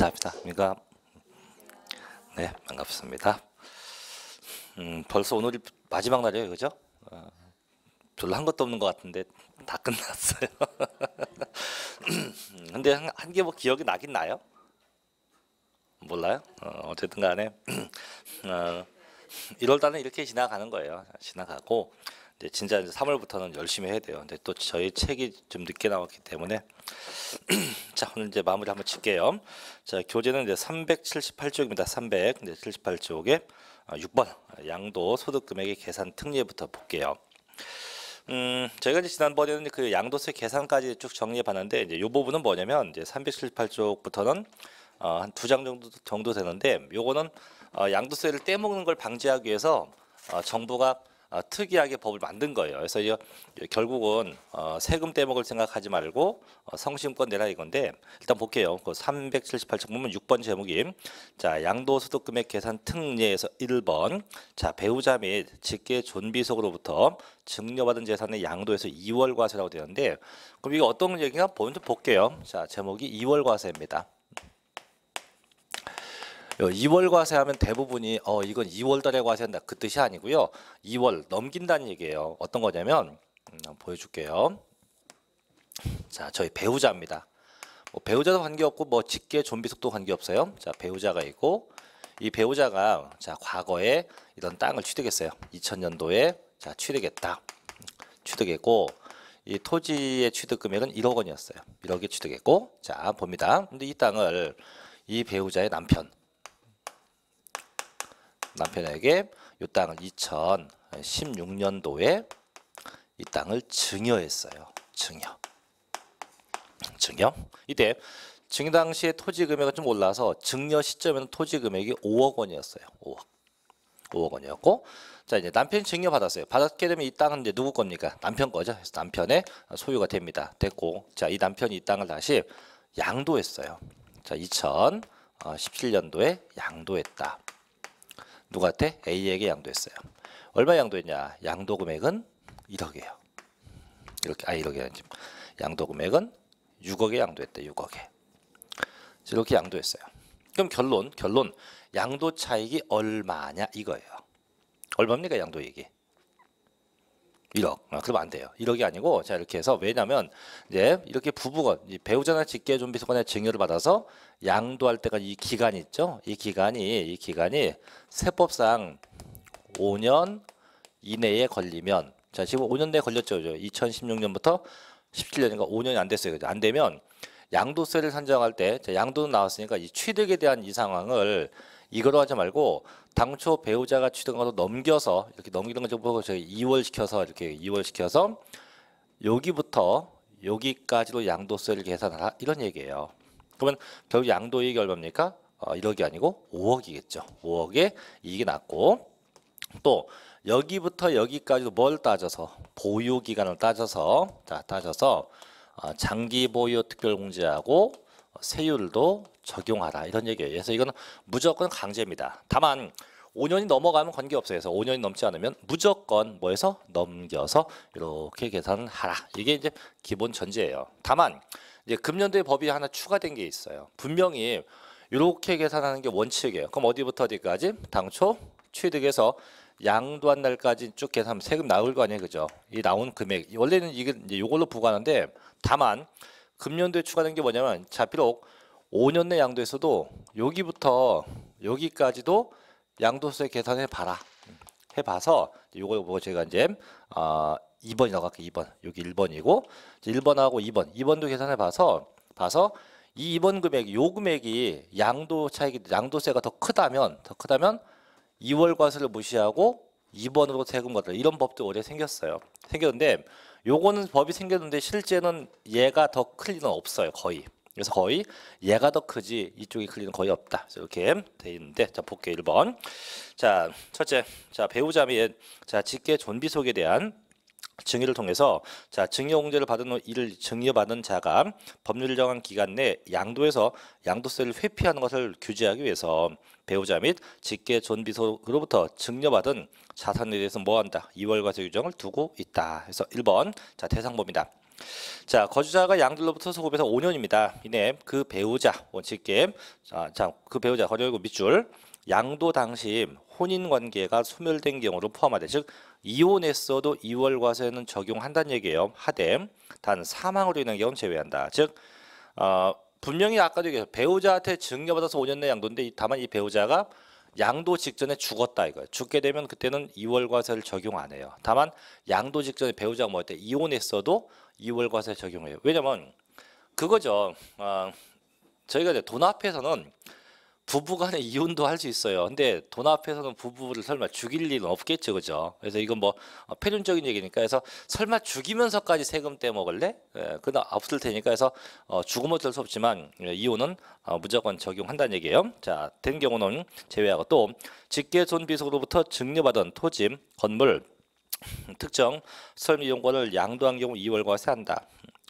감사합니다. 그러니까, 네, 반갑습니다. 음, 벌써 오늘이 마지막 날이에요, 그죠? 어, 별로 한 것도 없는 것 같은데 다 끝났어요. 음, 근데 한 게 뭐 기억이 나긴 나요? 몰라요? 어, 쨌든 간에 음, 어, 1월 달은 이렇게 지나가는 거예요. 지나가고 이제 네, 진짜 이제 3월부터는 열심히 해야 돼요. 근데 또 저희 책이 좀 늦게 나왔기 때문에 자 오늘 이제 마무리 한번 칠게요. 자 교재는 이제 378쪽입니다. 378쪽에 6번 양도 소득금액의 계산 특례부터 볼게요. 음, 저희가 이제 지난번에는 그 양도세 계산까지 쭉 정리해 봤는데 이제 요 부분은 뭐냐면 이제 378쪽부터는 어, 한두 장 정도 정도 되는데 요거는 어, 양도세를 떼먹는 걸 방지하기 위해서 어, 정부가 어, 특이하게 법을 만든 거예요. 그래서 이 결국은 어, 세금 떼먹을 생각하지 말고 어, 성심권 내라 이건데 일단 볼게요. 그 378쪽 보면 6번 제목이 자 양도소득금액 계산 특례에서 1번 자 배우자 및 직계 존비속으로부터 증여받은 재산의 양도에서 2월 과세라고 되는데 그럼 이게 어떤 얘기가 먼저 볼게요. 자 제목이 2월 과세입니다. 2월 어, 과세하면 대부분이 어 이건 2월 달에 과세한다 그 뜻이 아니고요. 2월 넘긴다는 얘기예요. 어떤 거냐면 음, 보여줄게요. 자, 저희 배우자입니다. 뭐 배우자도 관계없고 뭐 직계 좀비속도 관계없어요. 자, 배우자가 있고 이 배우자가 자, 과거에 이런 땅을 취득했어요. 2000년도에 자, 취득했다. 취득했고 이 토지의 취득 금액은 1억 원이었어요. 1억이 취득했고 자, 봅니다. 근데 이 땅을 이 배우자의 남편 남편에게 이 땅을 2016년도에 이 땅을 증여했어요. 증여. 증여. 이때 증여 당시에 토지 금액이 좀 올라서 증여 시점에는 토지 금액이 5억 원이었어요. 5억. 5억 원이었고 자 이제 남편이 증여 받았어요. 받았게 되면 이 땅은 이제 누구 겁니까? 남편 거죠. 그래서 남편의 소유가 됩니다. 됐고 자 이 남편이 이 땅을 다시 양도했어요. 자 2017년도에 양도했다. 누구한테? A에게 양도했어요. 얼마 양도했냐? 양도 금액은 1억이에요. 이렇게 아 1억이 아니지. 양도 금액은 6억에 양도했대. 6억에. 이렇게 양도했어요. 그럼 결론 결론 양도 차익이 얼마냐 이거예요. 얼마입니까 양도 이익 1억. 아, 그러면 안 돼요. 1억이 아니고, 자, 이렇게 해서, 왜냐면, 이제, 이렇게 부부가, 배우자나 직계존비소관의 증여를 받아서 양도할 때가 이 기간이 있죠? 이 기간이, 이 기간이 세법상 5년 이내에 걸리면, 자, 지금 5년 내에 걸렸죠. 그죠? 2016년부터 17년인가 5년이 안 됐어요. 그죠? 안 되면, 양도세를 산정할 때, 자, 양도는 나왔으니까 이 취득에 대한 이 상황을 이거로 하지 말고, 당초 배우자가 취득한 것도 넘겨서 이렇게 넘기는 걸 보고 저희 이월 시켜서 이렇게 이월 시켜서 여기부터 여기까지로 양도세를 계산하라 이런 얘기예요. 그러면 결국 양도이익이 얼마입니까? 어, 1억이 아니고 5억이겠죠. 5억에 이익이 났고 또 여기부터 여기까지도 뭘 따져서 보유 기간을 따져서 자 따져서 어, 장기 보유 특별공제하고 어, 세율도 적용하라 이런 얘기예요. 그래서 이건 무조건 강제입니다. 다만 5년이 넘어가면 관계없어요. 그래서 5년이 넘지 않으면 무조건 뭐해서 넘겨서 이렇게 계산하라. 이게 이제 기본 전제예요. 다만 이제 금년도에 법이 하나 추가된 게 있어요. 분명히 이렇게 계산하는 게 원칙이에요. 그럼 어디부터 어디까지? 당초 취득에서 양도한 날까지 쭉 계산하면 세금 나올 거 아니에요. 그죠? 이 나온 금액. 원래는 이게 이걸로 부과하는데 다만 금년도에 추가된 게 뭐냐면 자 비록 5년 내 양도에서도 여기부터 여기까지도 양도세 계산해 봐라. 해 봐서 요거 보고 뭐 제가 이제 아 어, 2번이라고 할게요. 2번. 여기 1번이고 1번하고 2번. 2번도 계산해 봐서 봐서 이 2번 금액이 요 금액이 양도 차익이 양도세가 더 크다면 더 크다면 2월 과세를 무시하고 2번으로 세금 걷다 이런 법도 올해 생겼어요. 생겼는데 요거는 법이 생겼는데 실제는 얘가 더 클리는 없어요. 거의. 그래서 거의 얘가 더 크지 이쪽이 클리는 거의 없다. 이렇게 돼 있는데 자 볼게 1번. 자 첫째 자 배우자 및 자 직계 존비 속에 대한 증여를 통해서 자 증여공제를 받은 이를 증여받은 자가 법률 정한 기간 내 양도에서 양도세를 회피하는 것을 규제하기 위해서 배우자 및 직계 존비속으로부터 증여받은 자산에 대해서 뭐한다? 이월과세 규정을 두고 있다. 그래서 1번 자 대상범이다. 자, 거주자가 양들로부터 소급해서 5년입니다. 이내 그 배우자 원칙 게임. 자, 자, 그 배우자 거절고 밑줄. 양도 당시 혼인 관계가 소멸된 경우로 포함하되 즉 이혼했어도 2월 과세는 적용한다는 얘기예요. 하되 단 사망으로 인한 경우 제외한다. 즉 어, 분명히 아까도 얘기했 배우자한테 증여받아서 5년 내 양도인데 다만 이 배우자가 양도 직전에 죽었다 이거예요. 죽게 되면 그때는 2월 과세를 적용 안 해요. 다만 양도 직전에 배우자가 뭐였대 이혼했어도 2월 과세 적용해요. 왜냐면 그거죠. 아, 저희가 이제 돈 앞에서는 부부간의 이혼도 할 수 있어요. 근데 돈 앞에서는 부부를 설마 죽일 일은 없겠죠, 그죠? 그래서 이건 뭐 어, 표준적인 얘기니까 해서 설마 죽이면서까지 세금 떼먹을래? 예, 그건 없을 테니까 해서 어, 죽으면 어쩔 수 없지만 예, 이혼은 어, 무조건 적용한다는 얘기예요. 자, 된 경우는 제외하고 또 직계손비속으로부터 증여받은 토지, 건물, 음, 특정 설립 이용권을 양도한 경우 2월과 세한다.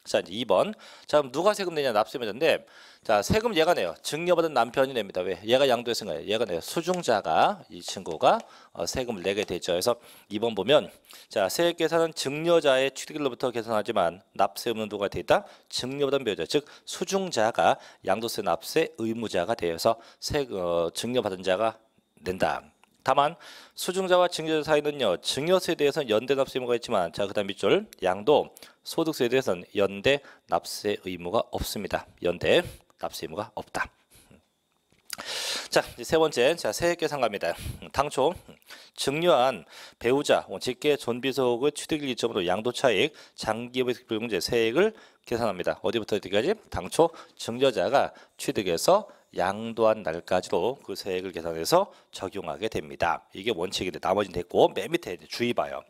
자, 이제 2번. 자, 그럼 누가 세금 내냐? 납세자인데 자, 세금 얘가 내요. 증여받은 남편이 냅니다. 왜? 얘가 양도했은 거예 얘가 내요. 수중자가 이 친구가 어, 세금을 내게 되죠. 그래서 2번 보면 자, 세액 계산은 증여자의 취득일로부터 계산하지만 납세의무는 누가 되다 증여받은 배우자. 즉 수중자가 양도세 납세 의무자가 되어서 세금 어, 증여받은 자가 낸다. 다만 수증자와 증여자 사이는요 증여세에 대해서 연대 납세 의무가 있지만 자 그다음 밑줄 양도 소득세에 대해서는 연대 납세 의무가 없습니다 연대 납세 의무가 없다 자, 세 번째, 자, 세액계 산가입니다 당초 증여한 배우자, 뭐 직계 존비소의 취득일 기점으로 양도차익, 장기업의 불공제 세액을 계산합니다. 어디부터 어디까지? 당초 증여자가 취득해서 양도한 날까지로그 세액을 계산해서 적용하게 됩니다. 이게 원칙인데 나머지는 됐고 맨 밑에 주의 봐요.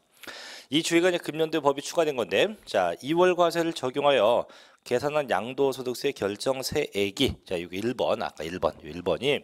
이 주의가 이제 금년도 법이 추가된 건데 자 2월 과세를 적용하여 계산한 양도소득세 결정 세액이 자 여기 1번 아까 1번 1번이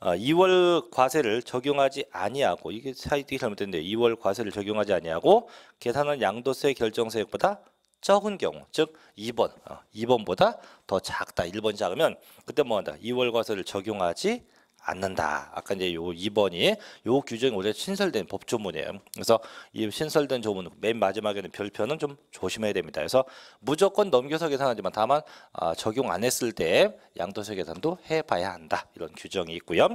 2월 어, 과세를 적용하지 아니하고 이게 사이트 잘못됐는데 2월 과세를 적용하지 아니하고 계산한 양도세 결정세액보다 적은 경우, 즉 2번, 어, 2번보다 더 작다. 1번 작으면 그때 뭐 한다? 2월 과세를 적용하지 않는다. 아까 이제 요 2번이 요 규정이 원래 신설된 법조문이에요. 그래서 이 신설된 조문 맨 마지막에는 별표는 좀 조심해야 됩니다. 그래서 무조건 넘겨서 계산하지만 다만 아, 적용 안 했을 때 양도세 계산도 해봐야 한다. 이런 규정이 있고요.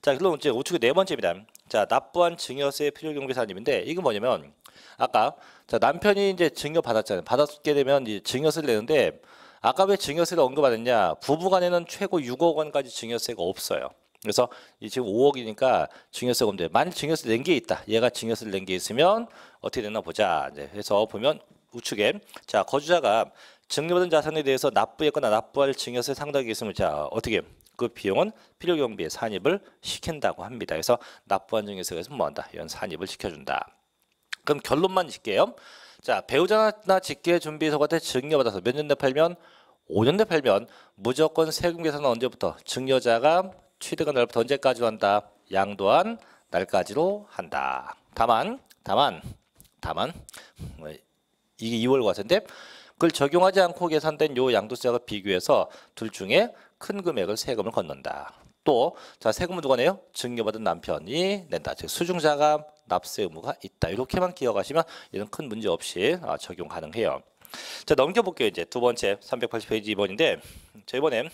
자, 그럼 이제 우측의 네 번째입니다. 자, 납부한 증여세 필요경비사님인데 이건 뭐냐면 아까 자 남편이 이제 증여 받았잖아요. 받았게 되면 이제 증여세를 내는데 아까 왜 증여세를 언급 하느냐 부부간에는 최고 6억 원까지 증여세가 없어요. 그래서 지금 5억이니까 증여세가 없는데 만약 증여세 낸게 있다. 얘가 증여세를 낸 게 있으면 어떻게 되나 보자. 이제 해서 보면 우측에 자 거주자가 증여받은 자산에 대해서 납부했거나 납부할 증여세 상당이 있으면 자 어떻게 그 비용은 필요경비에 산입을 시킨다고 합니다. 그래서 납부한 증여세에서 뭐한다? 이런 산입을 시켜준다. 그럼 결론만 짓게요. 자, 배우자나 직계 준비소한테 증여받아서 몇 년대 팔면 5년대 팔면 무조건 세금 계산은 언제부터 증여자가 취득한 날부터 언제까지 한다. 양도한 날까지로 한다. 다만 다만 다만 뭐 이게 2월 과세인데 그걸 적용하지 않고 계산된 요 양도세와 비교해서 둘 중에 큰 금액을 세금을 걷는다. 또자 세금은 누가 내요? 증여받은 남편이 낸다. 즉수중자가 납세 의무가 있다. 이렇게만 기억하시면 이런 큰 문제 없이 아, 적용 가능해요. 자 넘겨볼게요. 이제 두 번째 380페이지 2번인데 저 이번엔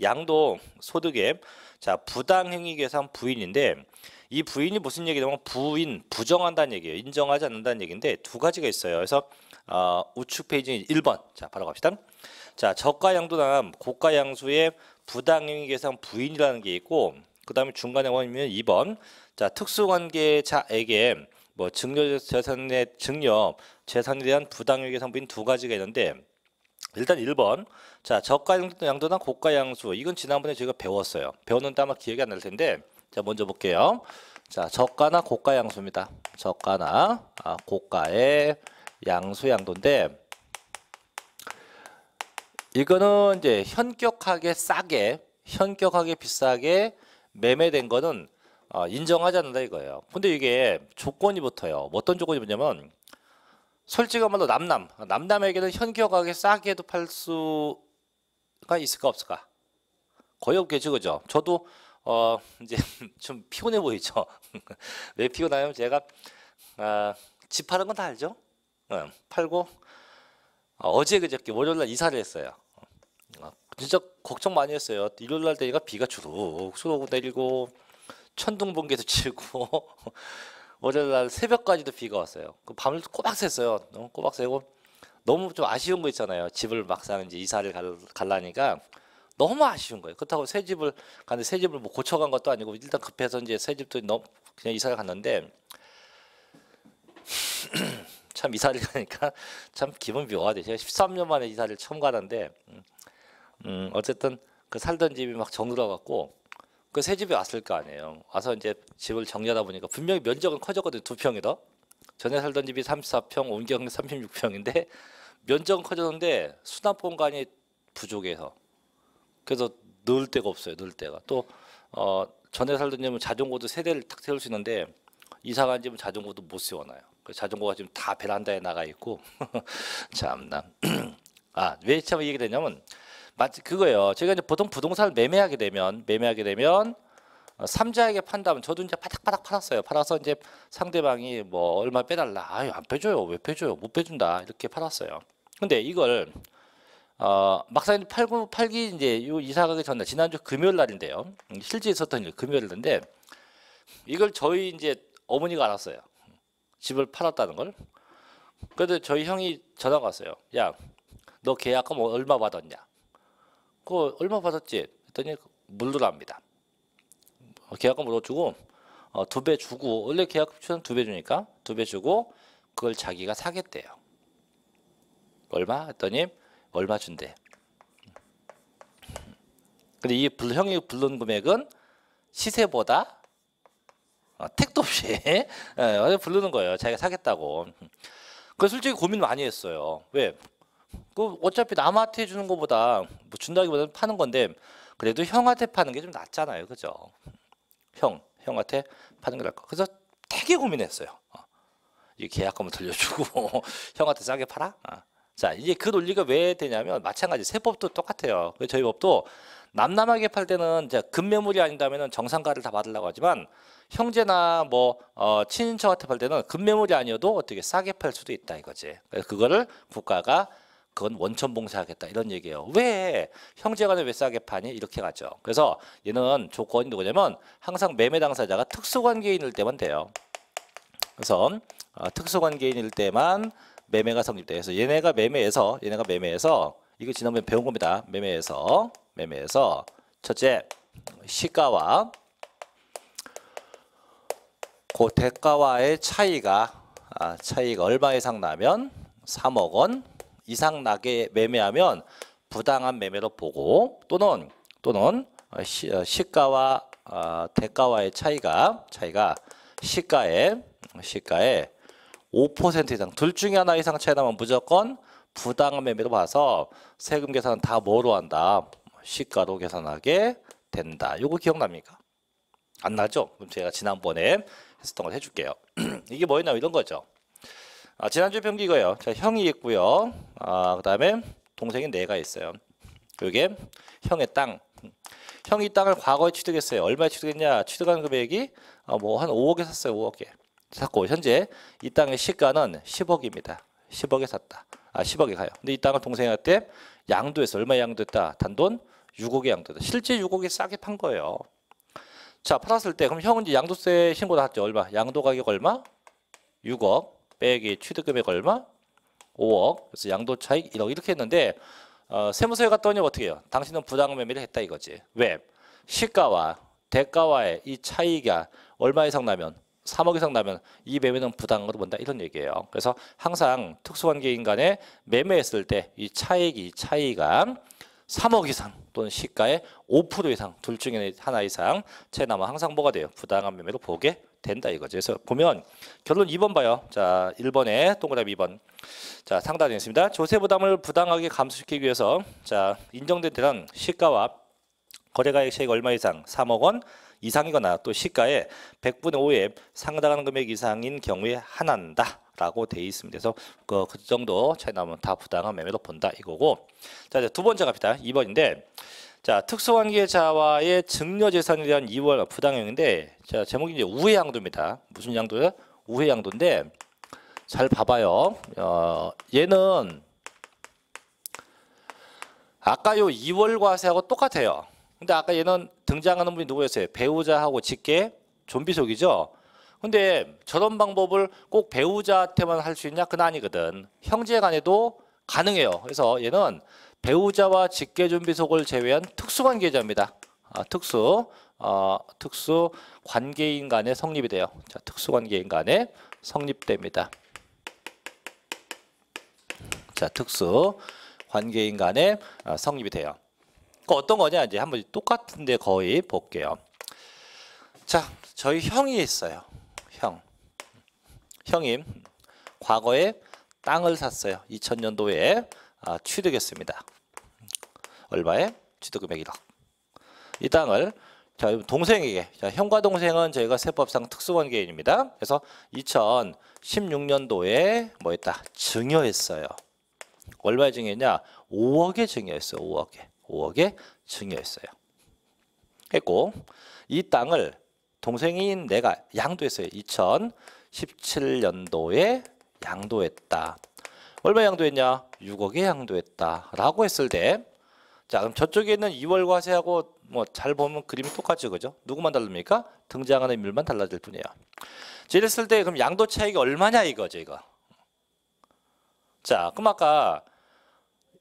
양도 소득의 자 부당행위 계산 부인인데 이 부인이 무슨 얘기냐면 부인 부정한다는 얘기예요. 인정하지 않는다는 얘기인데 두 가지가 있어요. 그래서 어, 우측 페이지 1번 자 바로 갑시다. 자 저가 양도나 고가 양수의 부당행위계상 부인이라는 게 있고 그다음에 중간에 원인은 2번 자 특수관계자에게 뭐 증여 재산의 증여 재산에 대한 부당행위계상 부인 두 가지가 있는데 일단 1번 자 저가 양도나 고가 양수 이건 지난번에 저희가 배웠어요 배웠는데 아마 기억이 안 날 텐데 자 먼저 볼게요 자 저가나 고가 양수입니다 저가나 아, 고가의 양수 양도인데 이거는 이제 현격하게 싸게 현격하게 비싸게 매매된 거는 어, 인정하지 않는다 이거예요. 근데 이게 조건이 붙어요. 어떤 조건이 붙냐면 솔직한 말로 남남 남남에게는 현격하게 싸게도 팔 수가 있을까 없을까 거의 없겠죠 그죠? 저도 어 이제 좀 피곤해 보이죠. 왜 피곤하냐면 제가 어, 집 파는 건 다 알죠. 응, 팔고 어, 어제 그저께 월요일날 이사를 했어요. 아, 진짜 걱정 많이 했어요. 일요일 날 되니까 비가 주룩 주룩 내리고 천둥 번개도 치고 월요일 날 새벽까지도 비가 왔어요. 그 밤을 꼬박 샜어요. 너무 꼬박 새고 너무 좀 아쉬운 거 있잖아요. 집을 막상 이제 이사를 갈, 갈라니까 너무 아쉬운 거예요. 그렇다고 새 집을 가는데 새 집을 뭐 고쳐간 것도 아니고 일단 급해서 이제 새 집도 너무 그냥 이사를 갔는데 참 이사를 가니까 참 기분 묘하대 제가 13년 만에 이사를 처음 가는데 음, 음, 어쨌든 그 살던 집이 막 정들어 갖고 그 새 집에 왔을 거 아니에요. 와서 이제 집을 정리하다 보니까 분명히 면적은 커졌거든요. 두평이 더. 전에 살던 집이 34평, 온경이 게 36평인데 면적은 커졌는데 수납 공간이 부족해서 그래서 넣을 데가 없어요. 넣을 데가 또 어, 전에 살던 집은 자전거도 세 대를 탁 세울 수 있는데 이사 간 집은 자전거도 못 세워놔요. 그 자전거가 지금 다 베란다에 나가 있고 참나. 아 왜 처참 얘기를 했냐면 마치 그거예요. 제가 이제 보통 부동산을 매매하게 되면 매매하게 되면 어, 삼자에게 판다면 저도 이제 바닥바닥 팔았어요. 팔아서 이제 상대방이 뭐 얼마 빼달라. 아유 안 빼줘요. 왜 빼줘요? 못 빼준다. 이렇게 팔았어요. 근데 이걸 어, 막상 팔고 팔기 이제 이사 가기 전날 지난주 금요일 날인데요. 실제 있었던 일 금요일 인데 이걸 저희 이제 어머니가 알았어요. 집을 팔았다는 걸. 그래도 저희 형이 전화가 왔어요. 야, 너 계약 금 뭐 얼마 받았냐? 그 얼마 받았지? 했더니 물러납니다 어, 계약금 물어주고 어, 두 배 주고 원래 계약금은 두 배 주니까 두 배 주고 그걸 자기가 사겠대요. 얼마? 했더니 얼마 준대. 근데 이 형이 불른 금액은 시세보다 어, 택도 없이 예, 르는 거예요. 자기가 사겠다고. 그 솔직히 고민 많이 했어요. 왜? 그 어차피 남한테 주는 것보다 뭐 준다기보다는 파는 건데 그래도 형한테 파는 게 좀 낫잖아요, 그죠? 형, 형한테 파는 게 낫고 그래서 되게 고민했어요. 어. 이 계약금을 돌려주고 형한테 싸게 팔아? 어. 자, 이제 그 논리가 왜 되냐면 마찬가지 세법도 똑같아요. 그 저희 법도 남남하게 팔 때는 이제 급매물이 아니다면 정상가를 다 받으려고 하지만 형제나 뭐 어, 친인척한테 팔 때는 급매물이 아니어도 어떻게 싸게 팔 수도 있다 이거지. 그거를 국가가 그건 원천 봉사하겠다 이런 얘기예요. 왜 형제간에 왜 싸게 파니 이렇게 가죠. 그래서 얘는 조건이 누구냐면 항상 매매 당사자가 특수관계인일 때만 돼요. 그래서 어, 특수관계인일 때만 매매가 성립돼서 얘네가 매매해서 얘네가 매매해서 이거 지난번에 배운 겁니다. 매매해서 매매해서 첫째 시가와 고대가와의 차이가 아, 차이가 얼마 이상 나면 3억 원 이상 나게 매매하면 부당한 매매로 보고 또는 또는 시, 어, 가와 어, 대가와의 차이가 차이가 시가에 시가에 5% 이상 둘 중에 하나 이상 차이 나면 무조건 부당한 매매로 봐서 세금 계산은 다 뭐로 한다 시가로 계산하게 된다 요거 기억납니까 안 나죠 그럼 제가 지난번에 했었던 걸 해줄게요 이게 뭐였냐면 이런 거죠 아, 지난주 병기고요. 자, 형이 있고요. 아, 그다음에 동생인 내가 있어요. 이게 형의 땅. 형이 땅을 과거에 취득했어요. 얼마에 취득했냐? 취득한 금액이 어, 뭐한 5억에 샀어요. 5억에. 샀고 현재 이 땅의 시가는 10억입니다. 10억에 샀다. 아, 10억에 가요. 근데 이 땅을 동생한테 양도해서 얼마 양도했다? 단돈 6억에 양도했다. 실제 6억에 싸게 판 거예요. 자, 팔았을 때 그럼 형은 이제 양도세 신고 나왔죠. 얼마? 양도 가격 얼마? 6억. 빼기 취득금액 얼마? 5억. 그래서 양도 차익 1억 이렇게 했는데 어, 세무서에 갔더니 어떻게 해요? 당신은 부당 매매를 했다 이거지. 왜? 시가와 대가와의 이 차이가 얼마 이상 나면 3억 이상 나면 이 매매는 부당으로 본다 이런 얘기예요. 그래서 항상 특수관계인 간에 매매했을 때 이 차익이 차이가 3억 이상 또는 시가의 5% 이상 둘 중에 하나 이상 채 남아 항상 뭐가 돼요? 부당한 매매로 보게 된다 이거죠. 그래서 보면 결론 2번 봐요. 자, 1번에 동그라미 2번. 자, 상단에 있습니다. 조세 부담을 부당하게 감소시키기 위해서 자, 인정된 대란 시가와 거래가액 차이가 얼마 이상 3억 원 이상이거나 또 시가의 100분의 5에 상당한 금액 이상인 경우에 한한다. 라고 돼 있습니다. 그래서 그, 그 정도 차이 나면 다 부당한 매매로 본다 이거고 자 이제 두 번째 갑니다. 2번인데 자, 특수관계자와의 증여재산에 대한 이월 부당행위인데 자, 제목이 이제 우회 양도입니다. 무슨 양도요? 우회 양도인데 잘 봐봐요. 어, 얘는 아까 요 2월 과세하고 똑같아요. 근데 아까 얘는 등장하는 분이 누구였어요? 배우자하고 직계 좀비 속이죠. 근데 저런 방법을 꼭 배우자한테만 할 수 있냐? 그건 아니거든. 형제간에도 가능해요. 그래서 얘는 배우자와 직계준비속을 제외한 특수관계자입니다. 아, 특수, 어, 특수 관계인 간에 성립이 돼요. 자, 특수 관계인 간에 성립됩니다. 자, 특수 관계인 간에 어, 성립이 돼요. 그 어떤 거냐 이제 한 번 똑같은데 거의 볼게요. 자, 저희 형이 있어요. 형, 형님 과거에 땅을 샀어요. 2000년도에 아, 취득했습니다. 얼마에? 취득금액 1억. 이 땅을 자 동생에게 자 형과 동생은 저희가 세법상 특수관계인입니다. 그래서 2016년도에 뭐했다 증여했어요. 얼마에 증여했냐? 5억에 증여했어요. 5억에 5억에 증여했어요. 했고 이 땅을 동생인 내가 양도했어요. 2017년도에 양도했다. 얼마 양도했냐? 6억에 양도했다라고 했을 때 자, 그럼 저쪽에 있는 2월 과세하고 뭐 잘 보면 그림이 똑같죠. 그죠? 누구만 다릅니까? 등장하는 인물만 달라질 뿐이에요. 이랬을 때 그럼 양도 차익이 얼마냐 이거죠, 이거. 자, 그럼 아까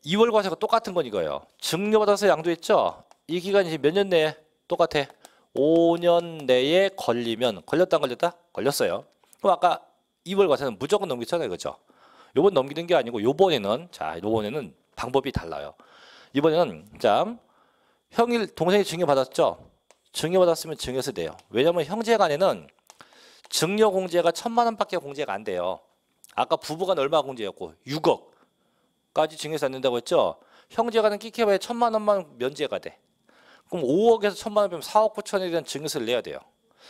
2월 과세가 똑같은 건 이거예요. 증여받아서 양도했죠? 이 기간이 몇 년 내에 똑같아. 5년 내에 걸리면 걸렸다 안 걸렸다? 걸렸어요. 그럼 아까 2월 과세는 무조건 넘기잖아요 그죠? 요번 넘기는 게 아니고 요번에는 자, 요번에는 방법이 달라요. 이번에는 자, 형일 동생이 증여 받았죠. 증여 받았으면 증여세 내요. 왜냐면 형제 간에는 증여 공제가 천만 원밖에 공제가 안 돼요. 아까 부부간 얼마 공제였고 6억까지 증여세 안 낸다고 했죠. 형제 간은 끼켜봐야 천만 원만 면제가 돼. 그럼 5억에서 천만 원이면 4억 9천에 대한 증여세를 내야 돼요.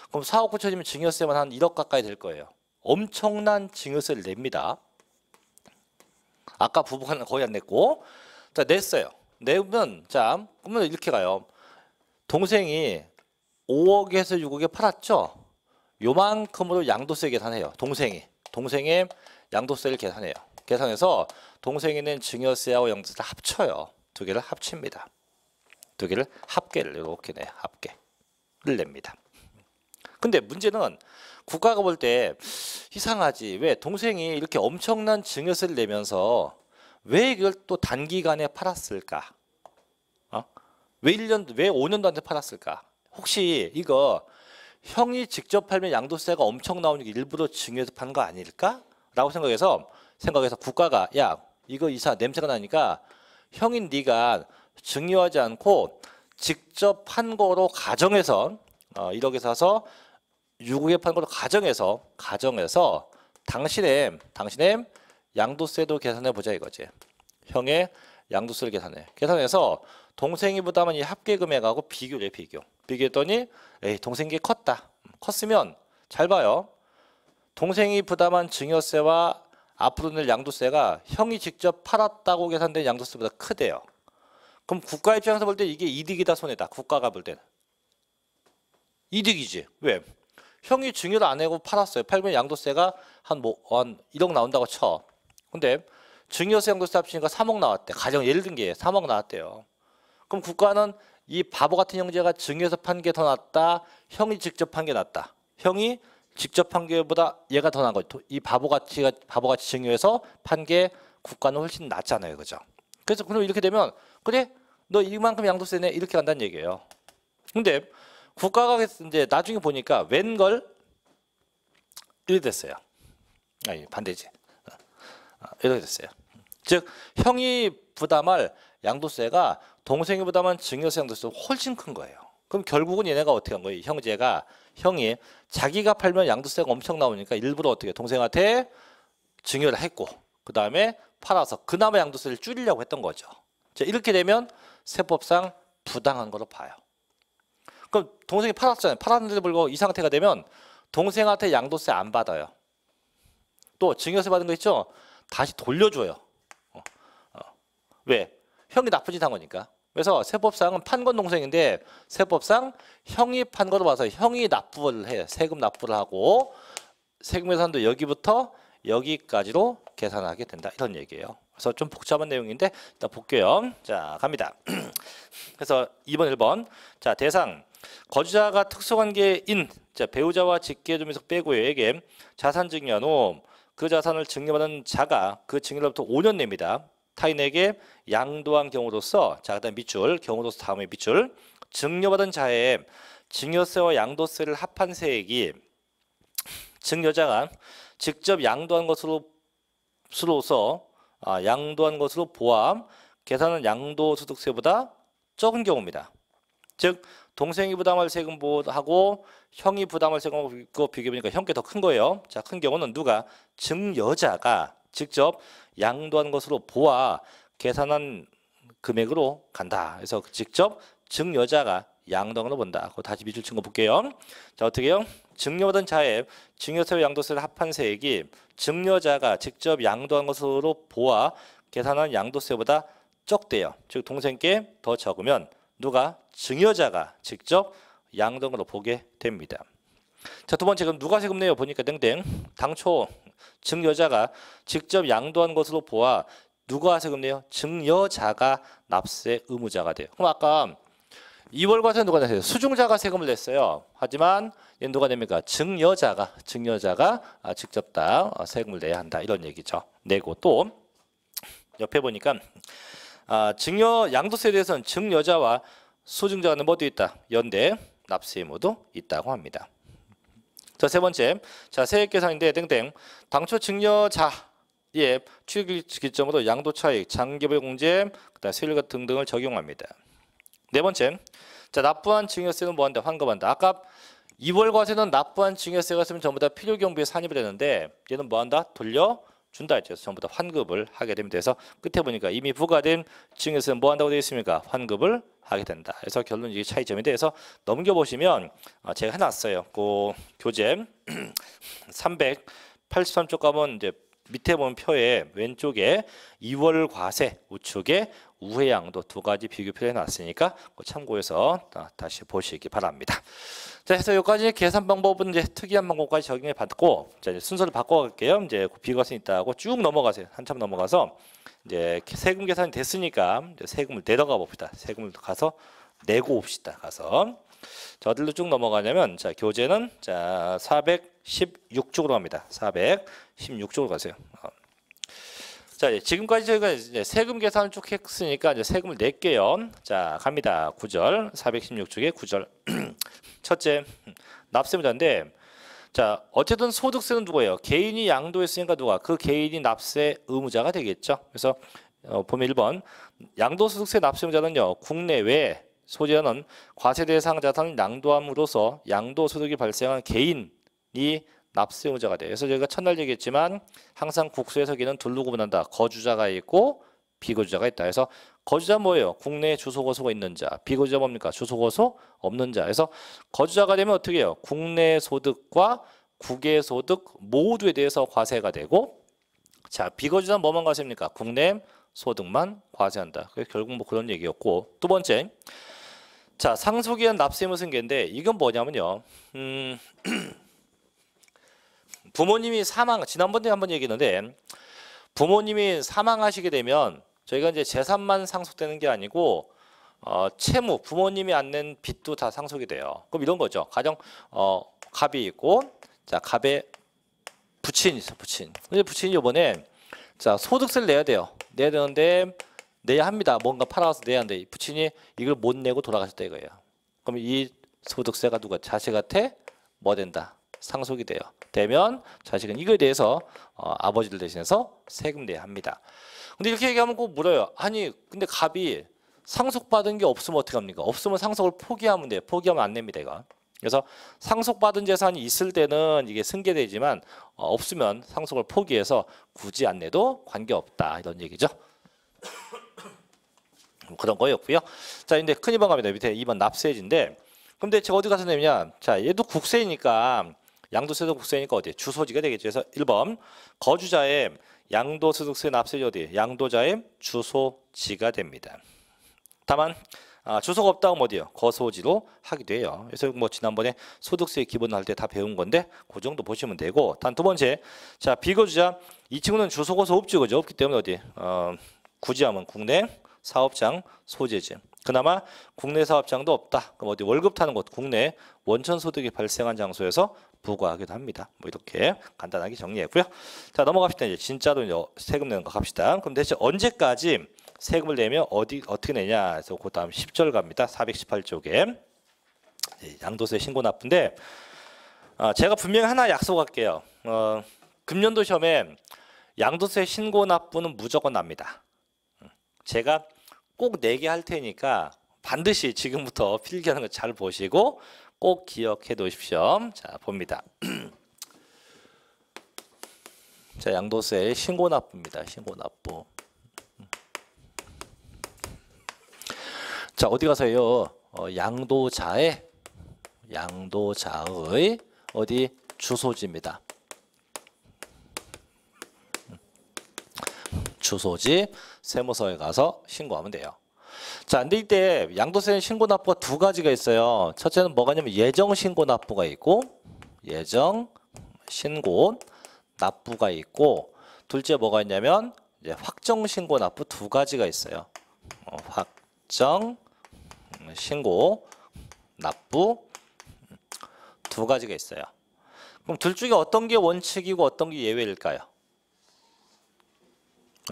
그럼 4억 9천이면 증여세만 한 1억 가까이 될 거예요. 엄청난 증여세를 냅니다. 아까 부부가 거의 안 냈고 자 냈어요. 내면 자 그러면 이렇게 가요. 동생이 5억에서 6억에 팔았죠. 요만큼으로 양도세 계산해요. 동생이 동생의 양도세를 계산해요. 계산해서 동생이는 증여세하고 양도세를 합쳐요. 두 개를 합칩니다. 두 개를 합계를 이렇게 내 합계를 냅니다. 근데 문제는 국가가 볼 때 이상하지 왜 동생이 이렇게 엄청난 증여세를 내면서 왜 이걸 또 단기간에 팔았을까? 어? 왜 1년, 왜 5년도 안돼 팔았을까? 혹시 이거 형이 직접 팔면 양도세가 엄청 나오니까 일부러 증여해서 파는 거 아닐까? 라고 생각해서 생각해서 국가가 야 이거 이사 냄새가 나니까 형인 네가 증여하지 않고 직접 판 거로 가정해서 어, 1억에 사서 유국에 파는 걸로 가정해서 가정해서 당신의 당신의 양도세도 계산해 보자 이거지. 형의 양도세를 계산해. 계산해서 동생이 부담한 이 합계 금액하고 비교해 비교. 비교했더니 에이 동생이 컸다. 음, 컸으면 잘 봐요. 동생이 부담한 증여세와 앞으로 낼 양도세가 형이 직접 팔았다고 계산된 양도세보다 크대요. 그럼 국가 입장에서 볼 때 이게 이득이다 손해다. 국가가 볼 때는. 이득이지. 왜? 형이 증여를 안 하고 팔았어요. 팔면 양도세가 한 뭐한 뭐, 1억 나온다고 쳐. 근데 증여세 양도세 합치니까 3억 나왔대. 가정 예를 든 게 3억 나왔대요. 그럼 국가는 이 바보 같은 형제가 증여해서 판 게 더 낫다. 형이 직접 판 게 낫다. 형이 직접 판 게보다 얘가 더 나은 거죠. 이 바보같이 바보같이 증여해서 판 게 국가는 훨씬 낫잖아요. 그죠? 그래서 그럼 이렇게 되면 그래 너 이만큼 양도세 내 이렇게 간다는 얘기예요. 근데 국가가 이제 나중에 보니까 웬걸 1이 됐어요. 아니 예, 반대지. 아, 이렇게 됐어요. 즉 형이 부담할 양도세가 동생이 부담한 증여세 양도세 훨씬 큰 거예요. 그럼 결국은 얘네가 어떻게 한 거예요? 형제가 형이 자기가 팔면 양도세가 엄청 나오니까 일부러 어떻게 동생한테 증여를 했고 그 다음에 팔아서 그나마 양도세를 줄이려고 했던 거죠. 이렇게 되면 세법상 부당한 거로 봐요. 그럼 동생이 팔았잖아요. 팔았는데도 불구하고 이 상태가 되면 동생한테 양도세 안 받아요. 또 증여세 받은 거 있죠? 다시 돌려줘요. 어, 어. 왜? 형이 나쁜 짓한 거니까. 그래서 세법상은 판건 동생인데 세법상 형이 판 거로 봐서 형이 납부를 해요 세금 납부를 하고 세금 계산도 여기부터 여기까지로 계산하게 된다 이런 얘기예요. 그래서 좀 복잡한 내용인데 일단 볼게요. 자 갑니다. 그래서 2번 1번 자 대상 거주자가 특수관계인 자, 배우자와 직계존민석 빼고에게 자산 증여한 후그 자산을 증여받은 자가 그 증여로부터 5년 내입니다 타인에게 양도한 경우로서 자 그다음 밑줄 경우로서 다음에 밑줄 증여받은 자의 증여세와 양도세를 합한 세액이 증여자가 직접 양도한 것으로 수로서 아, 양도한 것으로 보아 계산은 양도소득세보다 적은 경우입니다. 즉 동생이 부담할 세금 보하고 형이 부담할 세금하고 비교해보니까 형께 더 큰 거예요. 자, 큰 경우는 누가 증여자가 직접 양도한 것으로 보아 계산한 금액으로 간다. 그래서 직접 증여자가 양도으로 본다. 그거 다시 밑줄 친거 볼게요. 자, 어떻게요? 증여받은 자의 증여세와 양도세를 합한 세액이 증여자가 직접 양도한 것으로 보아 계산한 양도세보다 적대요. 즉 동생께 더 적으면 누가 증여자가 직접 양도금으로 보게 됩니다. 자, 두 번째 그럼 누가 세금 내요? 보니까 땡땡. 당초 증여자가 직접 양도한 것으로 보아 누가 세금 내요? 증여자가 납세 의무자가 돼요. 그럼 아까 2월 과세 누가 내세요? 수중자가 세금을 냈어요. 하지만 얘 누가 냅니까? 증여자가 증여자가 아, 직접 다 어, 세금을 내야 한다 이런 얘기죠. 내고 또 옆에 보니까 아, 증여 양도세에 대해서는 증여자와 소증자는 모두 있다. 연대 납세 모두 있다고 합니다. 자, 세 번째. 자, 세액 계산인데 땡땡. 당초 증여자 예, 취득 기점으로 양도 차익, 장기별 공제, 그다음 세율 등등을 적용합니다. 네 번째. 자, 납부한 증여세는 뭐한다? 환급한다. 아까 2월 과세는 납부한 증여세가 있으면 전부 다 필요 경비에 산입이 되는데 얘는 뭐한다? 돌려 준다 했죠. 전부 다 환급을 하게 됩니다. 그래서 끝에 보니까 이미 부과된 증에서는 뭐 한다고 되어 있습니까? 환급을 하게 된다. 그래서 결론 이 차이점인데 그래서 넘겨 보시면 아, 제가 해놨어요. 그 교재 383쪽 가면 이제 밑에 보면 표에 왼쪽에 2월 과세 우측에 우회양도 두 가지 비교표를 해놨으니까 참고해서 다시 보시기 바랍니다. 자, 해서 여기까지 계산 방법은 이제 특이한 방법까지 적용해 받고, 자, 이제 순서를 바꿔갈게요. 이제 그 비과세 있다고 쭉 넘어가세요. 한참 넘어가서 이제 세금 계산이 됐으니까 이제 세금을 내려가 봅시다. 세금을 가서 내고 옵시다. 가서. 자, 어디로 쭉 넘어가냐면, 자, 교재는 자, 416쪽으로 갑니다. 416쪽으로 가세요. 어, 자, 예, 지금까지 저희가 이제 세금 계산을 쭉 했으니까 이제 세금을 낼게요. 자, 갑니다. 9절, 416쪽에 9절. 첫째, 납세무자인데, 자, 어쨌든 소득세는 누구예요? 개인이 양도했으니까 누가? 그 개인이 납세 의무자가 되겠죠. 그래서 어, 보면 1번, 양도소득세 납세의무자는요, 국내외 소재는 과세 대상 자산을 양도함으로써 양도소득이 발생한 개인이 납세의무자가 돼요. 그래서 저희가 첫날 얘기했지만 항상 국세에서 기는 둘로 구분한다. 거주자가 있고 비거주자가 있다. 그래서 거주자 뭐예요? 국내에 주소거소가 있는 자. 비거주자 뭡니까? 주소거소 없는 자. 그래서 거주자가 되면 어떻게 해요? 국내 소득과 국외 소득 모두에 대해서 과세가 되고 자 비거주자 뭐만 과세입니까? 국내 소득만 과세한다. 그게 결국 뭐 그런 얘기였고 두 번째 자 상속이한 납세의무 승계인데 이건 뭐냐면요. 음... 부모님이 사망 지난번에 한 번 얘기했는데 부모님이 사망하시게 되면 저희가 이제 재산만 상속되는 게 아니고 어, 채무 부모님이 안 낸 빚도 다 상속이 돼요. 그럼 이런 거죠. 가정 어, 갑이 있고 자 갑의 부친이 있어 부친. 근데 부친이 이번에 자 소득세를 내야 돼요. 내야 되는데 내야 합니다. 뭔가 팔아서 내야 하는데 부친이 이걸 못 내고 돌아가셨다 이거예요. 그럼 이 소득세가 누가 자식한테 뭐 된다? 상속이 돼요. 되면 자식은 이거에 대해서 어, 아버지들 대신해서 세금 내야 합니다. 근데 이렇게 얘기하면 꼭 물어요. 아니 근데 갑이 상속받은 게 없으면 어떻게 합니까? 없으면 상속을 포기하면 돼요. 포기하면 안됩니다 이거. 그래서 상속받은 재산이 있을 때는 이게 승계되지만 어, 없으면 상속을 포기해서 굳이 안 내도 관계없다 이런 얘기죠. 그런 거였고요. 자, 근데 큰 2번 갑니다. 밑에 2번 납세지인데 그럼 대체 어디 가서 내냐? 자, 얘도 국세니까 양도소득세니까 어디? 주소지가 되겠죠. 그래서 1번 거주자의 양도소득세 납세지 어디? 양도자의 주소지가 됩니다. 다만 아, 주소가 없다 고면 어디요? 거소지로 하게돼요 그래서 뭐 지난번에 소득세 기본 할때 다 배운 건데 그 정도 보시면 되고 단 두 번째 자 비거주자 이 친구는 주소거소 없지 그죠? 없기 때문에 어디 어, 굳이 하면 국내 사업장 소재지 그나마 국내 사업장도 없다. 그럼 어디 월급 타는 곳 국내 원천 소득이 발생한 장소에서 부과하기도 합니다. 뭐 이렇게 간단하게 정리했고요. 자 넘어갑시다. 이제 진짜로 이제 세금 내는 거 갑시다. 그럼 대체 언제까지 세금을 내면 어디 어떻게 내냐? 그래서 그 다음 10절 갑니다. 418쪽에 양도세 신고 납부인데 아, 제가 분명히 하나 약속할게요. 어, 금년도 시험에 양도세 신고 납부는 무조건 납니다. 제가 꼭 내게 할 테니까 반드시 지금부터 필기하는 거 잘 보시고 꼭 기억해 놓으십시오. 자, 봅니다. 자, 양도세 신고 납부입니다. 신고 납부. 자, 어디 가서요? 어, 양도자의 양도자의 어디 주소지입니다. 주소지 세무서에 가서 신고하면 돼요. 자, 안 될때 양도세 신고 납부가 두 가지가 있어요. 첫째는 뭐가냐면 예정 신고 납부가 있고 예정 신고 납부가 있고 둘째 뭐가 있냐면 이제 확정 신고 납부 두 가지가 있어요. 어, 확정 신고 납부 두 가지가 있어요. 그럼 둘 중에 어떤 게 원칙이고 어떤 게 예외일까요?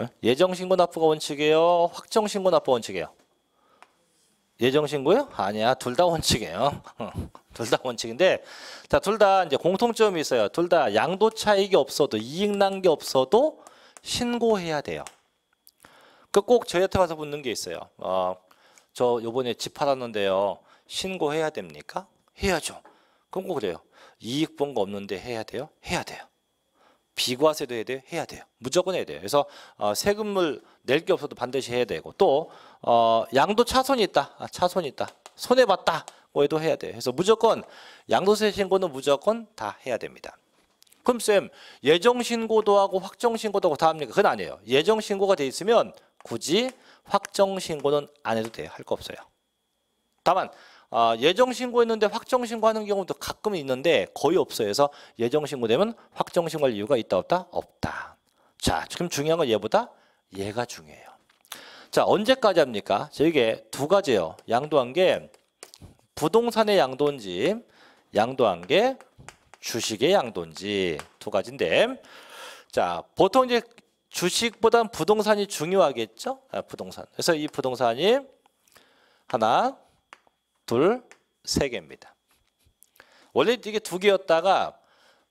예? 예정 신고 납부가 원칙이에요? 확정 신고 납부 원칙이에요? 예정신고요? 아니야. 둘 다 원칙이에요. 둘 다 원칙인데 자, 둘 다 이제 공통점이 있어요. 둘 다 양도 차익이 없어도 이익 난 게 없어도 신고해야 돼요. 그 꼭 저희한테 와서 묻는 게 있어요. 어, 저 요번에 집 팔았는데요. 신고해야 됩니까? 해야죠. 그럼 그래요. 이익 본 거 없는데 해야 돼요? 해야 돼요. 비과세도 해야, 돼, 해야 돼요. 무조건 해야 돼요. 그래서 어, 세금을 낼 게 없어도 반드시 해야 되고 또 어, 양도 차손이 있다. 아, 차손이 있다. 손해봤다. 뭐해도 해야 돼요. 그래서 무조건 양도세 신고는 무조건 다 해야 됩니다. 그럼 쌤 예정 신고도 하고 확정 신고도 하고 다 합니까? 그건 아니에요. 예정 신고가 돼 있으면 굳이 확정 신고는 안 해도 돼요. 할 거 없어요. 다만 아, 예정 신고했는데 확정 신고하는 경우도 가끔 있는데 거의 없어요. 그래서 예정 신고되면 확정 신고할 이유가 있다 없다? 없다. 자, 지금 중요한 건 얘보다 얘가 중요해요. 자, 언제까지 합니까? 저에게 두 가지예요. 양도한 게 부동산의 양도인지 양도한 게 주식의 양도인지 두 가지인데 자, 보통 이제 주식보다는 부동산이 중요하겠죠? 아, 부동산. 그래서 이 부동산이 하나 둘, 세 개입니다. 원래 이게 두 개였다가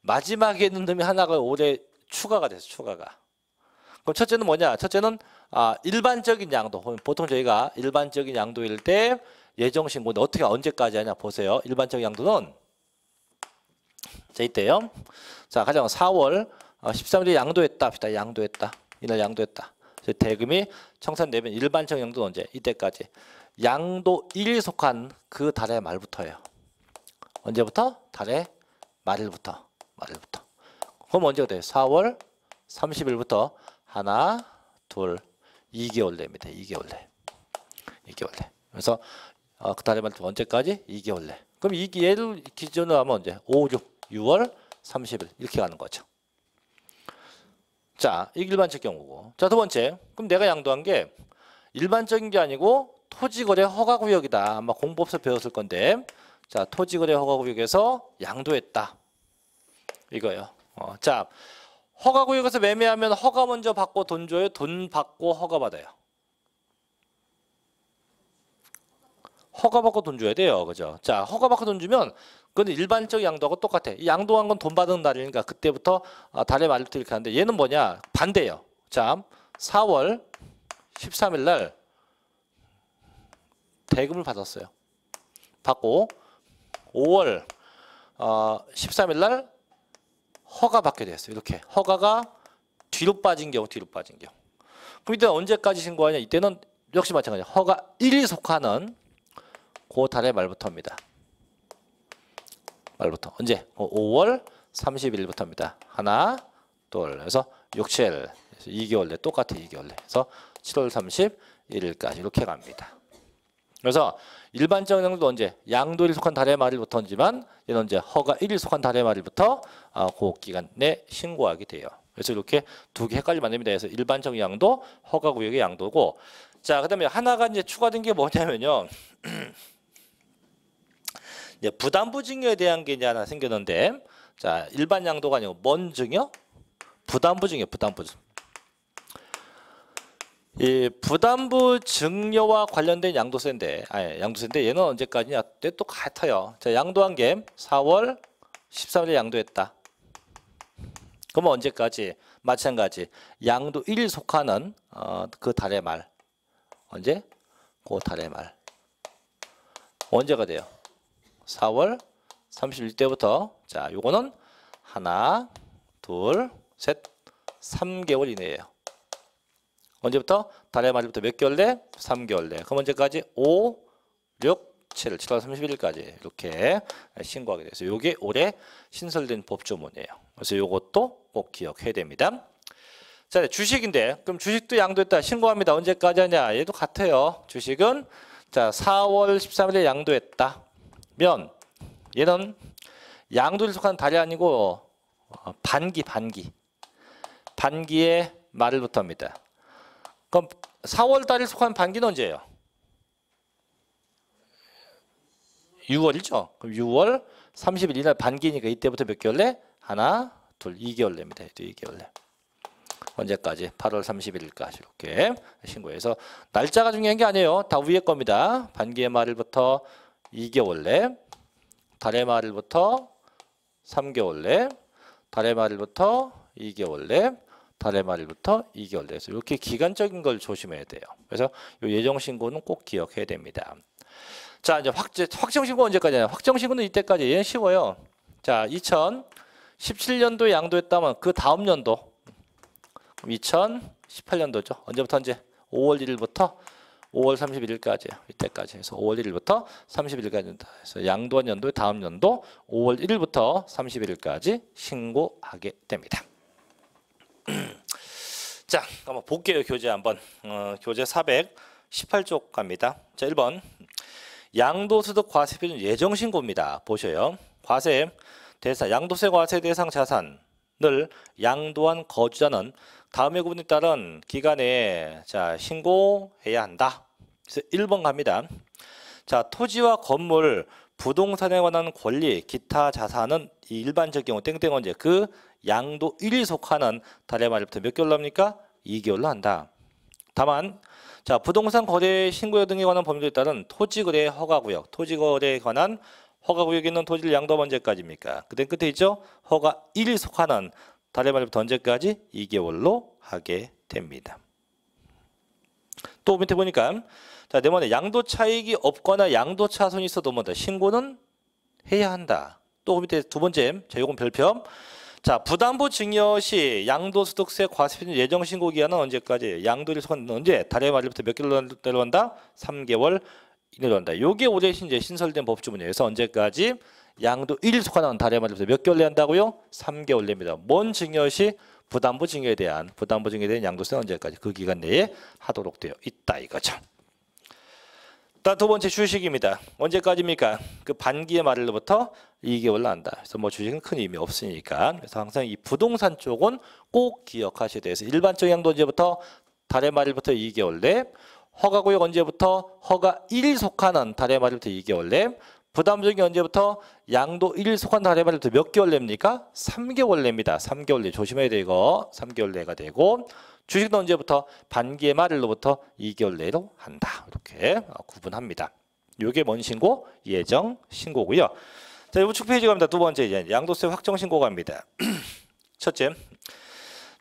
마지막에 있는 놈이 하나가 올해 추가가 돼서 추가가. 그럼 첫째는 뭐냐? 첫째는 아, 일반적인 양도. 보통 저희가 일반적인 양도일 때 예정 신고인 뭐 어떻게 언제까지 하냐 보세요. 일반적인 양도는 자 이때요. 자 가령 4월 13일에 양도했다 합시다. 양도했다. 이날 양도했다. 대금이 청산되면 일반적 양도는 언제? 이때까지. 양도 1에 속한 그 달의 말부터예요. 언제부터? 달의 말일부터. 말일부터. 그럼 언제가 돼요? 4월 30일부터 하나, 둘, 2개월 내입니다. 2개월 내. 2개월 내. 그래서 어, 그 달의 말부터 언제까지? 2개월 내. 그럼 이 얘를 기준으로 하면 언제? 5, 6, 6월 30일 이렇게 가는 거죠. 자, 이 일반적 경우고. 자, 두 번째. 그럼 내가 양도한 게 일반적인 게 아니고 토지거래 허가구역이다. 아마 공법서 배웠을 건데 자 토지거래 허가구역에서 양도했다. 이거요. 어, 자 허가구역에서 매매하면 허가 먼저 받고 돈 줘요? 돈 받고 허가 받아요? 허가 받고 돈 줘야 돼요. 그죠? 자, 허가 받고 돈 주면 그건 일반적 양도하고 똑같아. 양도한 건 돈 받은 날이니까 그때부터 아, 달에 말부터 이렇게 하는데 얘는 뭐냐? 반대예요. 자, 4월 13일 날 대금을 받았어요. 받고 5월 어, 13일 날 허가 받게 됐어요. 이렇게 허가가 뒤로 빠진 경우 뒤로 빠진 경우. 그럼 이때 언제까지 신고하냐? 이때는 역시 마찬가지 허가 1이 속하는 고그 달의 말부터입니다. 말부터 언제? 5월 어, 30일부터입니다. 하나, 둘, 그서 6, 7, 2개월 내 똑같아 2개월 내. 그래서 7월 31일까지 이렇게 갑니다. 그래서 일반적 영도 언제 양도일 속한 달의 말일부터지만 얘는 이제 허가 1일 속한 달의 말일부터 아, 고기간 내 신고하게 돼요. 그래서 이렇게 두 개 헷갈리면 안 됩니다. 그래서 일반적 양도, 허가 구역의 양도고 자, 그다음에 하나가 이제 추가된 게 뭐냐면요. 이제 부담부증여에 대한 게 이제 하나 생겼는데 자, 일반 양도가 아니고 뭔 증여? 부담부증여, 부담부증. 이 부담부 증여와 관련된 양도세인데, 아니, 양도세인데 얘는 언제까지냐? 아, 또 똑같아요. 자, 양도한 게 4월 13일에 양도했다. 그러 언제까지? 마찬가지. 양도 일 속하는 어, 그 달의 말. 언제? 그 달의 말. 언제가 돼요? 4월 31일 때부터 자, 요거는 하나, 둘, 셋, 3개월 이내예요. 언제부터? 달의 말일부터 몇 개월 내? 3개월 내. 그럼 언제까지? 5, 6, 7, 7월 31일까지 이렇게 신고하게 돼서 이게 올해 신설된 법조문이에요. 그래서 이것도 꼭 기억해야 됩니다. 자, 주식인데 그럼 주식도 양도했다. 신고합니다. 언제까지 하냐? 얘도 같아요. 주식은 자 4월 13일에 양도했다. 면 얘는 양도일 속한 달이 아니고 어, 반기 반기 반기에 말을붙터 합니다. 그럼 4월 달에 속한 반기는 언제예요? 6월이죠. 그럼 6월 30일 이날 반기니까 이때부터 몇 개월 내? 하나, 둘, 2개월 입니다 2개월 내. 언제까지? 8월 30일까지 이렇게 신고해서 날짜가 중요한 게 아니에요. 다 위에 겁니다. 반기의 말일부터 2개월 내, 달의 말일부터 3개월 내, 달의 말일부터 2개월 내, 달의 말일부터 2개월 돼서 이렇게 기간적인 걸 조심해야 돼요. 그래서 이 예정 신고는 꼭 기억해야 됩니다. 자, 이제 확 확정 신고 언제까지냐? 확정 신고는 이때까지 얘는 쉬워요. 자, 2 0 1 7년도 양도했다면 그 다음 연도 2018년도죠. 언제부터 언제? 5월 1일부터 5월 31일까지 이때까지 해서 5월 1일부터 31일까지 해서 양도한 연도의 다음 연도 5월 1일부터 31일까지 신고하게 됩니다. 자, 한번 볼게요. 교재 한번. 어, 교재 418쪽 갑니다. 자, 1번. 양도소득 과세표준 예정신고입니다. 보셔요. 과세 대상, 양도세 과세 대상 자산을 양도한 거주자는 다음의 구분에 따른 기간에 자, 신고해야 한다. 그래서 1번 갑니다. 자, 토지와 건물, 부동산에 관한 권리, 기타 자산은 이 일반 적 경우 땡땡 언제 그 양도 1이 속하는 달의 말부터 몇 개월로 합니까? 2개월로 한다. 다만 자 부동산 거래 신고여 등에 관한 법률에 따른 토지거래 허가구역, 토지거래에 관한 허가구역에 있는 토지를 양도하면 언제까지입니까? 그때 끝에 있죠? 허가 1이 속하는 달의 말부터 언제까지? 2개월로 하게 됩니다. 또 밑에 보니까 자, 네 번째 양도 차익이 없거나 양도 차손이 있어도 뭐다? 신고는 해야 한다. 또 밑에 두 번째 자, 요건 별표 자, 부담부 증여시 양도소득세 과세 예정신고 기한은 언제까지? 양도일속 언제? 달의 말일부터 몇 개월 내려간다? 3개월 이내로 한다. 요게 올해 이제 신설된 법조문이에서 언제까지? 양도 1일 속하는 달의 말일부터 몇 개월 내한다고요? 3개월 내입니다. 뭔 증여시? 부담부 증여에 대한 부담부 증여에 대한 양도세 언제까지 그 기간 내에 하도록 되어 있다 이거죠. 자두 번째 주식입니다. 언제까지입니까? 그 반기의 말로부터 이익이 올라간다. 그래서 뭐 주식은 큰 의미 없으니까 그래서 항상 이 부동산 쪽은 꼭 기억하셔야 돼요. 일반적 양도 제부터 달의 말일부터 이익이 올래 허가구역 언제부터 허가 1 속하는 달의 말일부터 이익이 올래 부담적인 언제부터 양도 1 속한 달의 말일부터 몇 개월 냅니까? 3개월 냅니다. 3개월 내 조심해야 되고 3개월 내가 되고 주식도 언제부터? 반기의 말일로부터 2개월 내로 한다. 이렇게 구분합니다. 요게 뭔 신고? 예정 신고고요. 자, 이번 페이지 갑니다. 두 번째 이제 양도세 확정 신고갑니다. 첫째.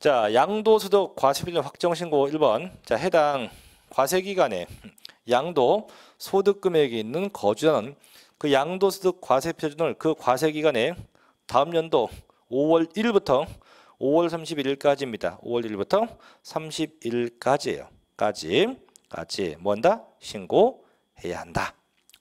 자, 양도소득 과세비율 확정 신고 1번. 자, 해당 과세 기간에 양도 소득 금액이 있는 거주자는 그 양도소득 과세 표준을 그 과세 기간에 다음 연도 5월 1일부터 5월 31일까지입니다. 5월 1일부터 30일까지예요. 까지 까지 뭔다 뭐 신고해야 한다.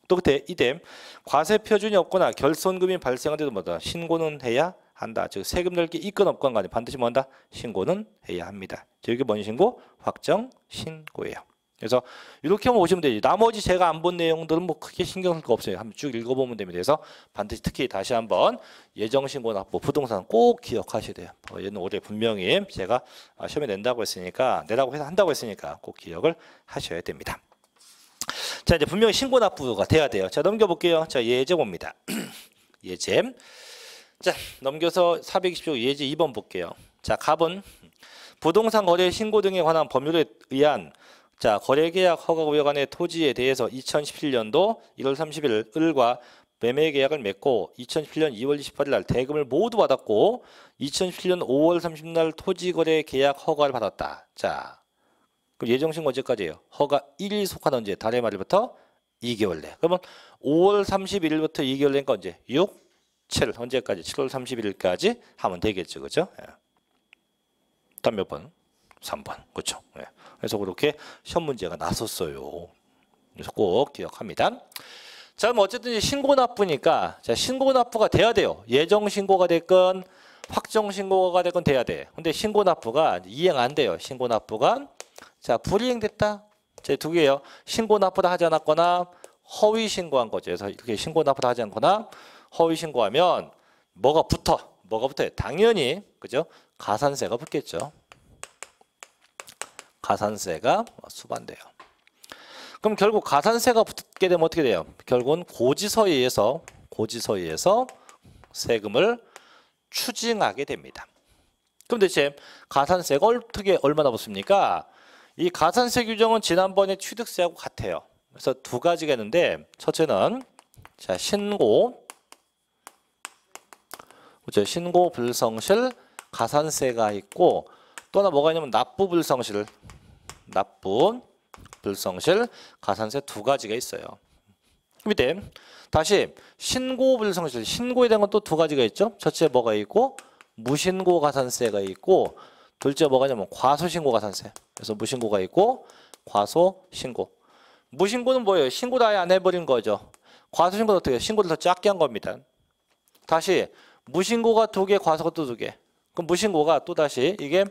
또 그때 이댐 과세 표준이 없거나 결손금이 발생한 데도 뭐다 신고는 해야 한다. 즉 세금 낼 게 있건 없건 간에 반드시 뭔다 뭐 신고는 해야 합니다. 즉 이게 뭔 신고? 확정 신고예요. 그래서 이렇게 보시면 되지. 나머지 제가 안 본 내용들은 뭐 크게 신경 쓸 거 없어요. 한번 쭉 읽어보면 됩니다. 그래서 반드시 특히 다시 한번 예정신고 납부 뭐 부동산 꼭 기억하셔야 돼요. 어, 얘는 올해 분명히 제가 아, 시험에 낸다고 했으니까 내라고 해서 한다고 했으니까 꼭 기억을 하셔야 됩니다. 자 이제 분명히 신고 납부가 돼야 돼요. 자 넘겨볼게요. 자 예제 봅니다. 예제. 자 넘겨서 420조 예제 2번 볼게요. 자 갑은 부동산 거래 신고 등에 관한 법률에 의한 자, 거래계약 허가 구역안의 토지에 대해서 2017년도 1월 30일 을과 매매 계약을 맺고 2017년 2월 28일 날 대금을 모두 받았고 2017년 5월 30일 날 토지 거래 계약 허가를 받았다. 자, 그럼 예정신고 언제까지예요? 허가 1일 속한 언제? 달의 말일부터 2개월 내. 그러면 5월 31일부터 2개월 내니까 언제? 6, 7 언제까지? 7월 31일까지 하면 되겠죠. 그죠? 예. 다음 몇 번? 3번. 그렇죠? 네. 그래서 그렇게 시험 문제가 났었어요. 그래서 꼭 기억합니다. 자, 어쨌든 신고 납부니까 자, 신고 납부가 돼야 돼요. 예정 신고가 됐건 확정 신고가 됐건 돼야 돼. 근데 신고 납부가 이행 안 돼요. 신고 납부가 자, 불이행됐다. 제두 개예요. 신고 납부를 하지 않았거나 허위 신고한 거죠. 그래서 이렇게 신고 납부를 하지 않거나 허위 신고하면 뭐가 붙어? 뭐가 붙어요? 당연히 그죠? 가산세가 붙겠죠. 가산세가 수반돼요. 그럼 결국 가산세가 붙게 되면 어떻게 돼요? 결국은 고지서에 의해서 고지서에 의해서 세금을 추징하게 됩니다. 그럼 대체 가산세가 어떻게 얼마나 붙습니까? 이 가산세 규정은 지난번에 취득세하고 같아요. 그래서 두 가지가 있는데 첫째는 자 신고 그죠 신고 불성실 가산세가 있고 또 하나 뭐가 있냐면 납부 불성실 납분, 불성실, 가산세 두 가지가 있어요. 밑에 다시 신고 불성실, 신고에 대한 건 또 두 가지가 있죠. 첫째 뭐가 있고 무신고 가산세가 있고 둘째 뭐가냐면 과소신고 가산세. 그래서 무신고가 있고 과소신고. 무신고는 뭐예요? 신고도 아예 안 해버린 거죠. 과소신고는 어떻게 해요? 신고를 더 작게 한 겁니다. 다시 무신고가 두 개, 과소가 또두 개. 그럼 무신고가 또다시 이게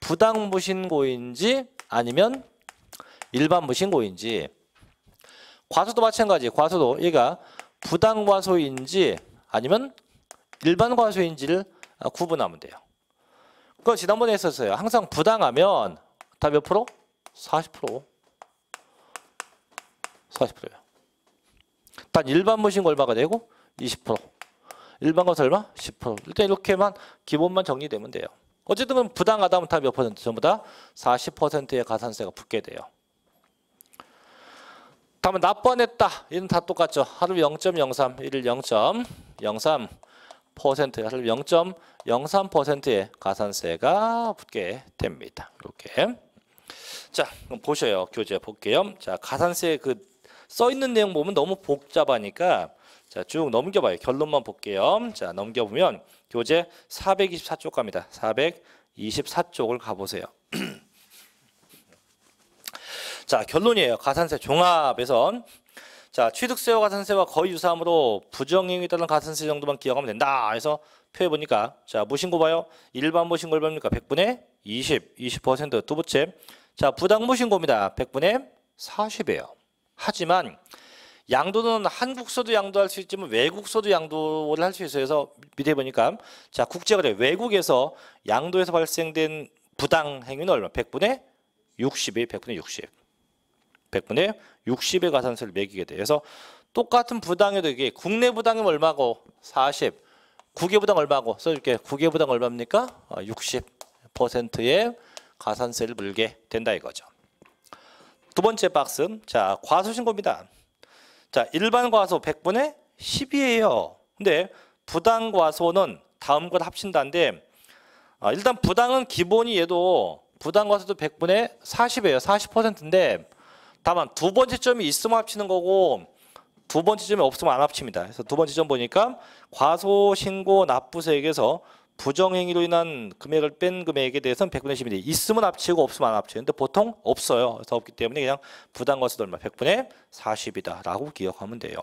부당무신고인지 아니면 일반 무신고인지 과소도 마찬가지 과소도 얘가 부당 과소인지 아니면 일반 과소인지를 구분하면 돼요. 그거 지난번에 했었어요. 항상 부당하면 다몇 프로? 40% 40%예요. 단 일반 무신고 얼마가 되고 20% 일반 과소 얼마? 10% 일단 이렇게만 기본만 정리되면 돼요. 어쨌든 부당하다면 다 몇 퍼센트? 전부 다 40%의 가산세가 붙게 돼요. 다음은 납부했다. 이는 다 똑같죠. 하루 0.03, 일일 0.03. 퍼센트, 하루 0.03%의 가산세가 붙게 됩니다. 이렇게. 자, 그럼 보셔요. 교재 볼게요. 자, 가산세 그 써 있는 내용 보면 너무 복잡하니까 자, 쭉 넘겨봐요. 결론만 볼게요. 자, 넘겨보면 교재 424쪽 갑니다. 424쪽을 가보세요. 자 결론이에요. 가산세 종합에선 자 취득세와 가산세와 거의 유사함으로 부정행위에 따른 가산세 정도만 기억하면 된다. 그래서 표해 보니까 자 무신고 봐요. 일반 무신고 를봅니까 100분의 20, 20%두 번째 자 부당 무신고입니다. 100분의 40이에요. 하지만 양도는 한국서도 양도할 수 있지만 외국서도 양도를 할 수 있어요. 그래서 밑에 보니까 자 국제거래 외국에서 양도에서 발생된 부당 행위는 얼마? 100분의 60에 100분의 60. 100분의 60의 가산세를 매기게 돼. 그래서 똑같은 부당에도 이게 국내 부당이면 얼마고 40, 국외 부당 얼마고 써줄게. 국외 부당 얼마입니까? 60%의 어, 가산세를 물게 된다 이거죠. 두 번째 박스. 자, 과소신고입니다. 자, 일반 과소 100분의 10이에요. 근데 부당 과소는 다음 과합친다는데 아, 일단 부당은 기본이 얘도 부당 과소도 100분의 40이에요. 40%인데 다만 두 번째 점이 있으면 합치는 거고 두 번째 점이 없으면 안 합칩니다. 그래서 두 번째 점 보니까 과소 신고 납부세액에서 부정행위로 인한 금액을 뺀 금액에 대해서는 100분의 11이 있으면 합치고 없으면 안 합치는데 보통 없어요. 그래서 없기 때문에 그냥 부당거도 얼마 100분의 40이다라고 기억하면 돼요.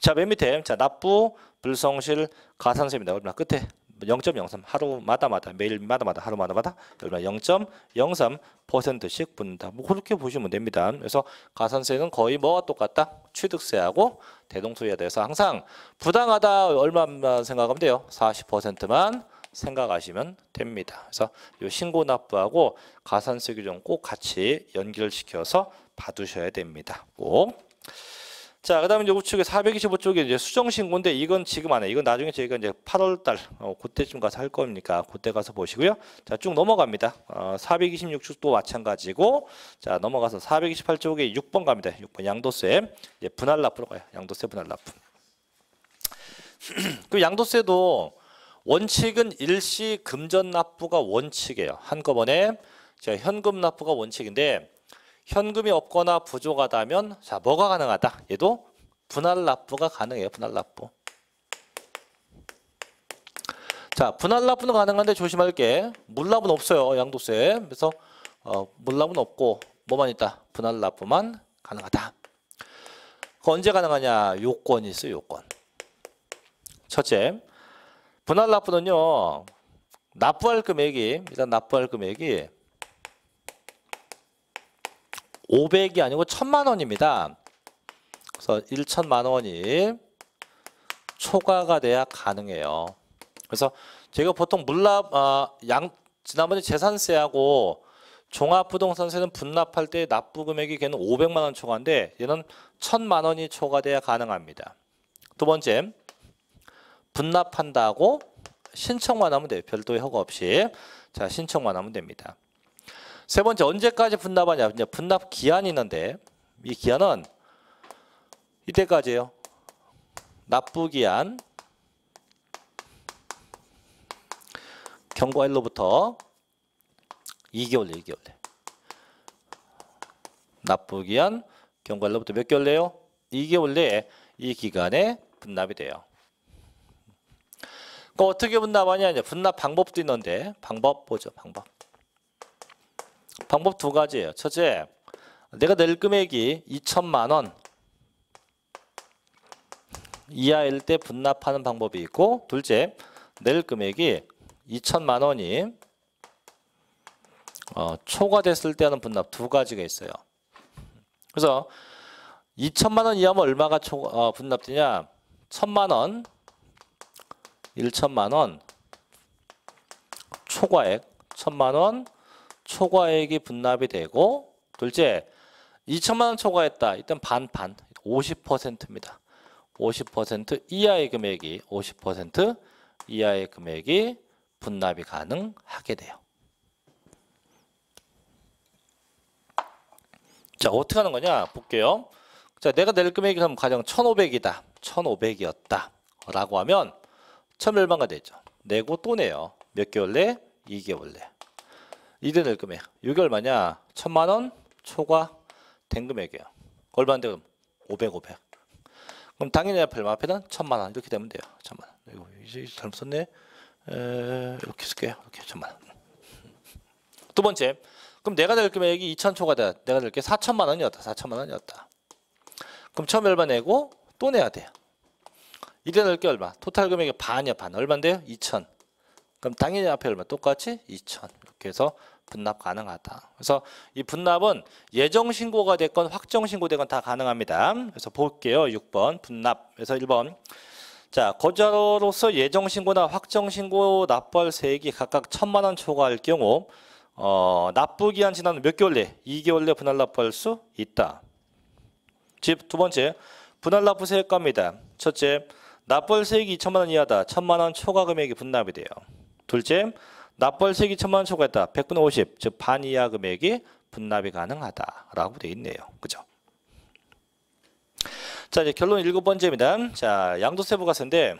자, 맨 밑에 자 납부, 불성실, 가산세입니다. 얼마 끝에 0.03 하루마다마다 매일마다마다 하루마다마다 얼마 0.03%씩 분다. 뭐 그렇게 보시면 됩니다. 그래서 가산세는 거의 뭐와 똑같다? 취득세하고 대동소이에 대해서 항상 부당하다 얼마만 생각하면 돼요. 40%만 생각하시면 됩니다. 그래서 이 신고 납부하고 가산세 규정 꼭 같이 연결시켜서 봐두셔야 됩니다. 꼭. 자, 그다음에 이제 우측에 425쪽에 이제 수정 신고인데 이건 지금 안 해. 이건 나중에 저희가 이제 8월 달 어, 그때쯤 가서 할겁니까 그때 가서 보시고요. 자, 쭉 넘어갑니다. 어, 426쪽도 마찬가지고 자, 넘어가서 428쪽에 6번 갑니다. 6번 양도세. 이제 분할 납부로 가요. 양도세 분할 납부. 그 양도세도 원칙은 일시 금전 납부가 원칙이에요. 한꺼번에 자, 현금 납부가 원칙인데 현금이 없거나 부족하다면 자 뭐가 가능하다? 얘도 분할 납부가 가능해요. 분할 납부. 자 분할 납부는 가능한데 조심할 게 물납은 없어요. 양도세. 그래서 어, 물납은 없고 뭐만 있다? 분할 납부만 가능하다. 언제 가능하냐? 요건이 있어요. 건 첫째, 분할 납부는요. 납부할 금액이 일단 납부할 금액이 500이 아니고 1000만 원입니다. 그래서 1천만 원이 초과가 돼야 가능해요. 그래서 제가 보통 물납 어, 양 지난번에 재산세하고 종합부동산세는 분납할 때 납부 금액이 걔는 500만 원 초과인데 얘는 1000만 원이 초과돼야 가능합니다. 두 번째 분납한다고 신청만 하면 돼요. 별도의 허가 없이. 자, 신청만 하면 됩니다. 세 번째 언제까지 분납하냐? 이제 분납 기한이 있는데 이 기한은 이때까지요 납부 기한 경과일로부터 2개월 내 2개월 내 납부 기한 경과일로부터 몇 개월 내요? 2개월 내에 이 기간에 분납이 돼요. 그 어떻게 분납하냐? 이제 분납 방법도 있는데 방법 보죠. 방법. 방법 두 가지예요. 첫째, 내가 낼 금액이 2천만 원 이하일 때 분납하는 방법이 있고 둘째, 낼 금액이 2천만 원이 어, 초과됐을 때 하는 분납 두 가지가 있어요. 그래서 2천만 원 이하면 얼마가 초, 어, 분납되냐? 천만 원, 1천만 원, 초과액 천만 원, 초과액이 분납이 되고 둘째 2천만 원 초과했다. 일단 반반 50%입니다. 50% 이하의 금액이 50% 이하의 금액이 분납이 가능하게 돼요. 자 어떻게 하는 거냐 볼게요. 자 내가 낼 금액이 그럼 가령 1,500이다. 1,500이었다. 라고 하면 천멸방가 되죠. 내고 또 내요. 몇 개월 내? 2개월 내. 2대1 금액. 이게 얼마냐? 천만 원 초과 된 금액이에요. 얼마인 그럼? 500, 500. 그럼 당연히 앞에 얼마? 앞에는 천만 원 이렇게 되면 돼요. 천만 원. 이거 이제 잘못 썼네. 에, 이렇게 쓸게요. 이렇게 천만 원. 두 번째. 그럼 내가 될 금액이 2천 초과다. 내가 될게 4천만 원이었다. 4천만 원이었다. 그럼 처음 에 얼마 내고 또 내야 돼요. 이대 게 얼마? 토탈 금액의 반이야, 반. 얼마인데요? 2천. 그럼 당연히 앞에 얼마? 똑같이 2천. 이렇게 해서 분납 가능하다. 그래서 이 분납은 예정 신고가 됐건 확정 신고되건 다 가능합니다. 그래서 볼게요. 6번 분납. 그래서 1번 자, 거자로서 예정 신고나 확정 신고 납부할 세액이 각각 천만 원 초과할 경우 어, 납부 기한 지난 몇 개월 내? 2개월 내 분할 납부할 수 있다. 집 두 번째. 분할 납부 세액과입니다. 첫째. 납부할 세액이 2천만 원 이하다. 천만 원 초과 금액이 분납이 돼요. 둘째. 납벌세기 천만 초과했다. 100분의 50, 즉 반 이하 금액이 분납이 가능하다라고 되어 있네요. 그죠? 자 이제 결론 일곱 번째입니다. 자 양도세 부가세인데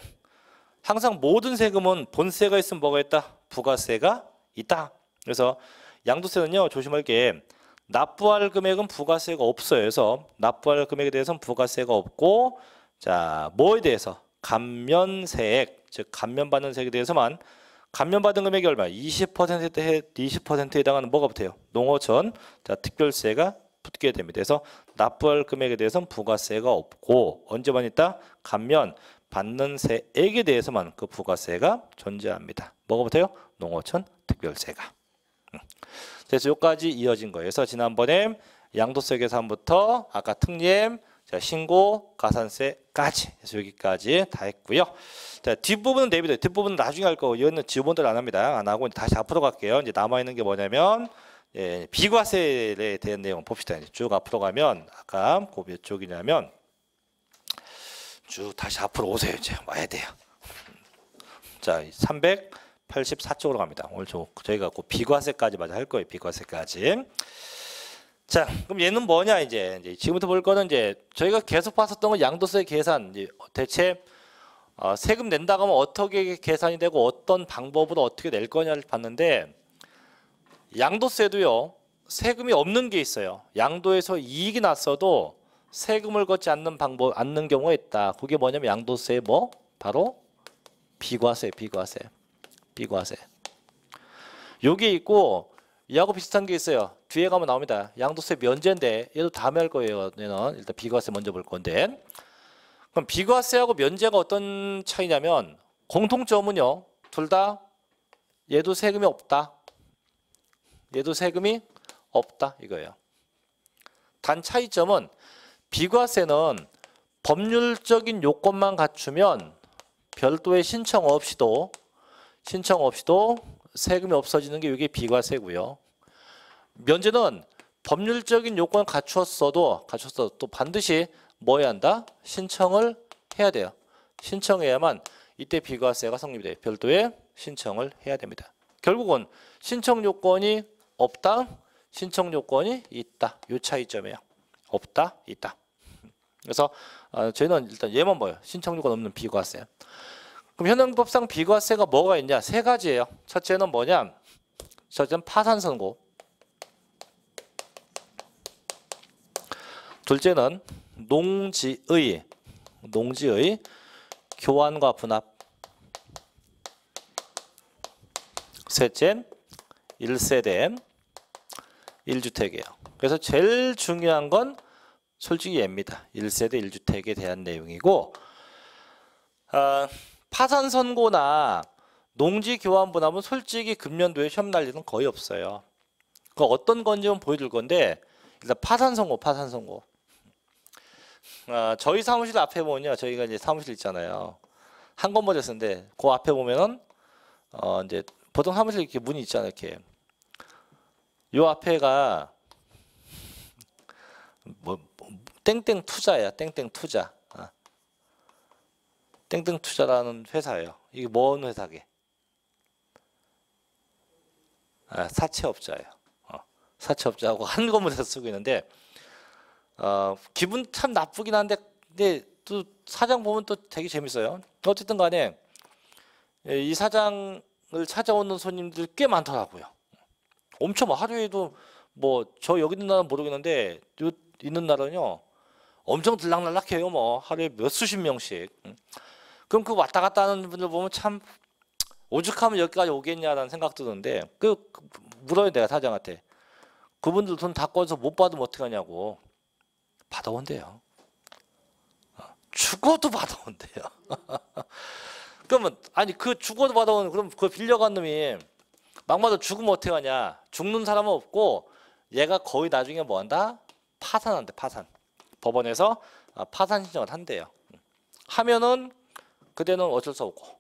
항상 모든 세금은 본세가 있으면 뭐가 있다? 부가세가 있다. 그래서 양도세는요 조심할 게 납부할 금액은 부가세가 없어요. 그래서 납부할 금액에 대해서는 부가세가 없고 자 뭐에 대해서 감면세액 즉 감면받는 세액에 대해서만 감면받은 금액이 얼마? 20%에 20%에 해당하는 뭐가 붙어요? 농어전 자 특별세가 붙게 됩니다. 그래서 납부할 금액에 대해서는 부가세가 없고 언제만 있다? 감면 받는 세액에 대해서만 그 부가세가 존재합니다. 뭐가 붙어요? 농어촌 특별세가. 음. 그래서 여기까지 이어진 거예요. 그래서 지난번에 양도세 계산부터 아까 특림 자, 신고, 가산세까지 해서 여기까지 다 했고요. 자, 뒷부분은 대비돼. 뒷부분은 나중에 할 거고 여기는 지원들 안 합니다. 안 하고 다시 앞으로 갈게요. 이제 남아 있는 게 뭐냐면 예, 비과세에 대한 내용 봅시다. 쭉 앞으로 가면 아까 그몇 쪽이냐면 쭉 다시 앞으로 오세요. 이제 와야 돼요. 자, 384쪽으로 갑니다. 오늘 저, 저희가 그 비과세까지 마저 할 거예요. 비과세까지. 자, 그럼 얘는 뭐냐 이제, 이제 지금부터 볼 거는 이제 저희가 계속 봤었던 건 양도세 계산 이제 대체 어, 세금 낸다고 하면 어떻게 계산이 되고 어떤 방법으로 어떻게 낼 거냐를 봤는데 양도세도요 세금이 없는 게 있어요. 양도에서 이익이 났어도 세금을 걷지 않는 방법 않는 경우가 있다. 그게 뭐냐면 양도세 뭐 바로 비과세, 비과세, 비과세. 요게 있고 이하고 비슷한 게 있어요. 뒤에 가면 나옵니다. 양도세 면제인데 얘도 다음에 할 거예요. 얘는 일단 비과세 먼저 볼 건데 그럼 비과세하고 면제가 어떤 차이냐면 공통점은요. 둘 다 얘도 세금이 없다. 얘도 세금이 없다 이거예요. 단 차이점은 비과세는 법률적인 요건만 갖추면 별도의 신청 없이도 신청 없이도 세금이 없어지는 게 이게 비과세고요. 면제는 법률적인 요건을 갖추었어도 갖췄어도 또 반드시 뭐 해야 한다? 신청을 해야 돼요. 신청해야만 이때 비과세가 성립돼 이 별도의 신청을 해야 됩니다. 결국은 신청 요건이 없다, 신청 요건이 있다. 요 차이점이에요. 없다, 있다. 그래서 아, 저희는 일단 얘만 봐요. 신청 요건 없는 비과세. 그럼 현행법상 비과세가 뭐가 있냐? 세 가지예요. 첫째는 뭐냐? 첫째는 파산 선고. 둘째는 농지의 농지의 교환과 분합 셋째 1세대 1주택이에요. 그래서 제일 중요한 건 솔직히 얘입니다. 1세대 1주택에 대한 내용이고 어, 아, 파산 선고나 농지 교환 분합은 솔직히 금년도에 시험 날리는 거의 없어요. 그 어떤 건지 보여줄 건데 일단 파산 선고, 파산 선고. 어, 저희 사무실 앞에 보면요. 저희가 이제 사무실 있잖아요. 한 건물에 쓰는데 그 앞에 보면은 어 이제 보통 사무실 이렇게 문이 있잖아요. 이렇게 요 앞에가 뭐, 뭐 땡땡 투자야. 땡땡 투자. 아. 땡땡 투자라는 회사예요. 이게 뭔 회사게? 아, 사채업자예요. 어. 사채업자하고 한 건물에서 쓰고 있는데 어, 기분 참 나쁘긴 한데 근데 또 사장 보면 또 되게 재밌어요. 어쨌든 간에 예, 이 사장을 찾아오는 손님들 꽤 많더라고요. 엄청 뭐 하루에도 뭐 저 여기 있는 날은 모르겠는데 요 있는 날은요 엄청 들락날락해요 뭐 하루에 몇 수십 명씩 음. 그럼 그 왔다 갔다 하는 분들 보면 참 오죽하면 여기까지 오겠냐라는 생각 드는데 그, 그 물어요 내가 사장한테 그분들 돈 다 꺼서 못 받으면 어떡하냐고 받아온대요. 어, 죽어도 받아온대요. 그러면 아니 그 죽어도 받아온 그럼 그 빌려간 놈이 막마도 죽으면 어떻게 하냐? 죽는 사람은 없고 얘가 거의 나중에 뭐 한다? 파산한대 파산. 법원에서 아, 파산 신청을 한대요. 하면은 그대는 어쩔 수 없고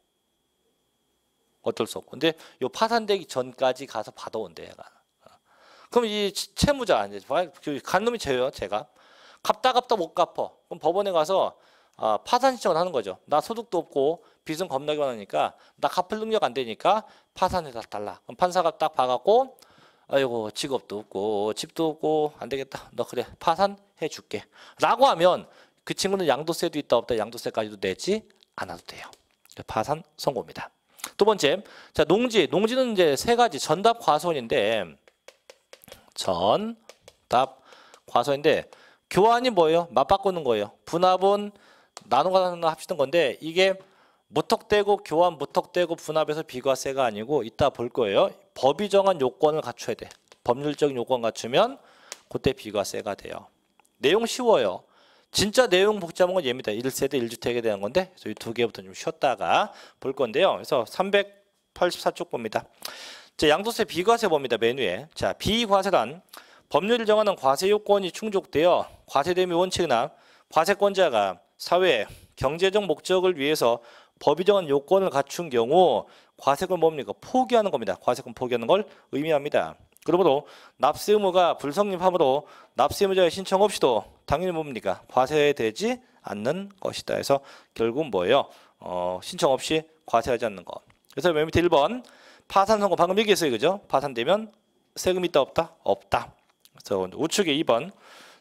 어쩔 수 없고 근데 요 파산되기 전까지 가서 받아온대 얘가. 어. 그럼 이 채무자 이제 뭐, 그 간 놈이 죄요 제가 갚다 갚다 못갚아 그럼 법원에 가서 아, 파산 신청을 하는 거죠. 나 소득도 없고 빚은 겁나게 많으니까 나 갚을 능력 안 되니까 파산해서 달라. 그럼 판사가 딱 봐갖고 아이고 직업도 없고 집도 없고 안 되겠다. 너 그래 파산해 줄게. 라고 하면 그 친구는 양도세도 있다 없다 양도세까지도 내지 않아도 돼요. 파산 선고입니다. 두 번째, 자 농지, 농지는 이제 세 가지 전답 과소인데 전답 과소인데 교환이 뭐예요? 맞바꾸는 거예요. 분합은 나누거나 합치는 건데 이게 무턱대고 교환 무턱대고 분합에서 비과세가 아니고 이따 볼 거예요. 법이 정한 요건을 갖춰야 돼. 법률적인 요건 갖추면 그때 비과세가 돼요. 내용 쉬워요. 진짜 내용 복잡한 건 얘입니다. 1세대 1주택에 대한 건데 그래서 이두 개부터 좀 쉬었다가 볼 건데요. 그래서 384쪽 봅니다. 자, 양도세 비과세 봅니다. 메뉴에. 자, 비과세란 법률이 정하는 과세 요건이 충족되어 과세대미 원칙이나 과세권자가 사회 경제적 목적을 위해서 법이 정한 요건을 갖춘 경우 과세권 뭡니까? 포기하는 겁니다. 과세권 포기하는 걸 의미합니다. 그러므로 납세 의무가 불성립함으로 납세 의무자의 신청 없이도 당연히 뭡니까? 과세되지 않는 것이다. 해서 결국은 뭐예요? 어, 신청 없이 과세하지 않는 것. 그래서 맨 밑에 1번 파산 선고 방금 얘기했어요. 그죠? 파산되면 세금 있다 없다? 없다. 저 우측에 2번.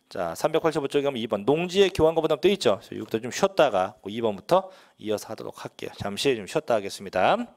자, 385쪽에 가면 2번. 농지의 교환과 부담 돼 있죠. 그래 여기부터 좀 쉬었다가 2번부터 그 이어서 하도록 할게요. 잠시 좀 쉬었다 하겠습니다.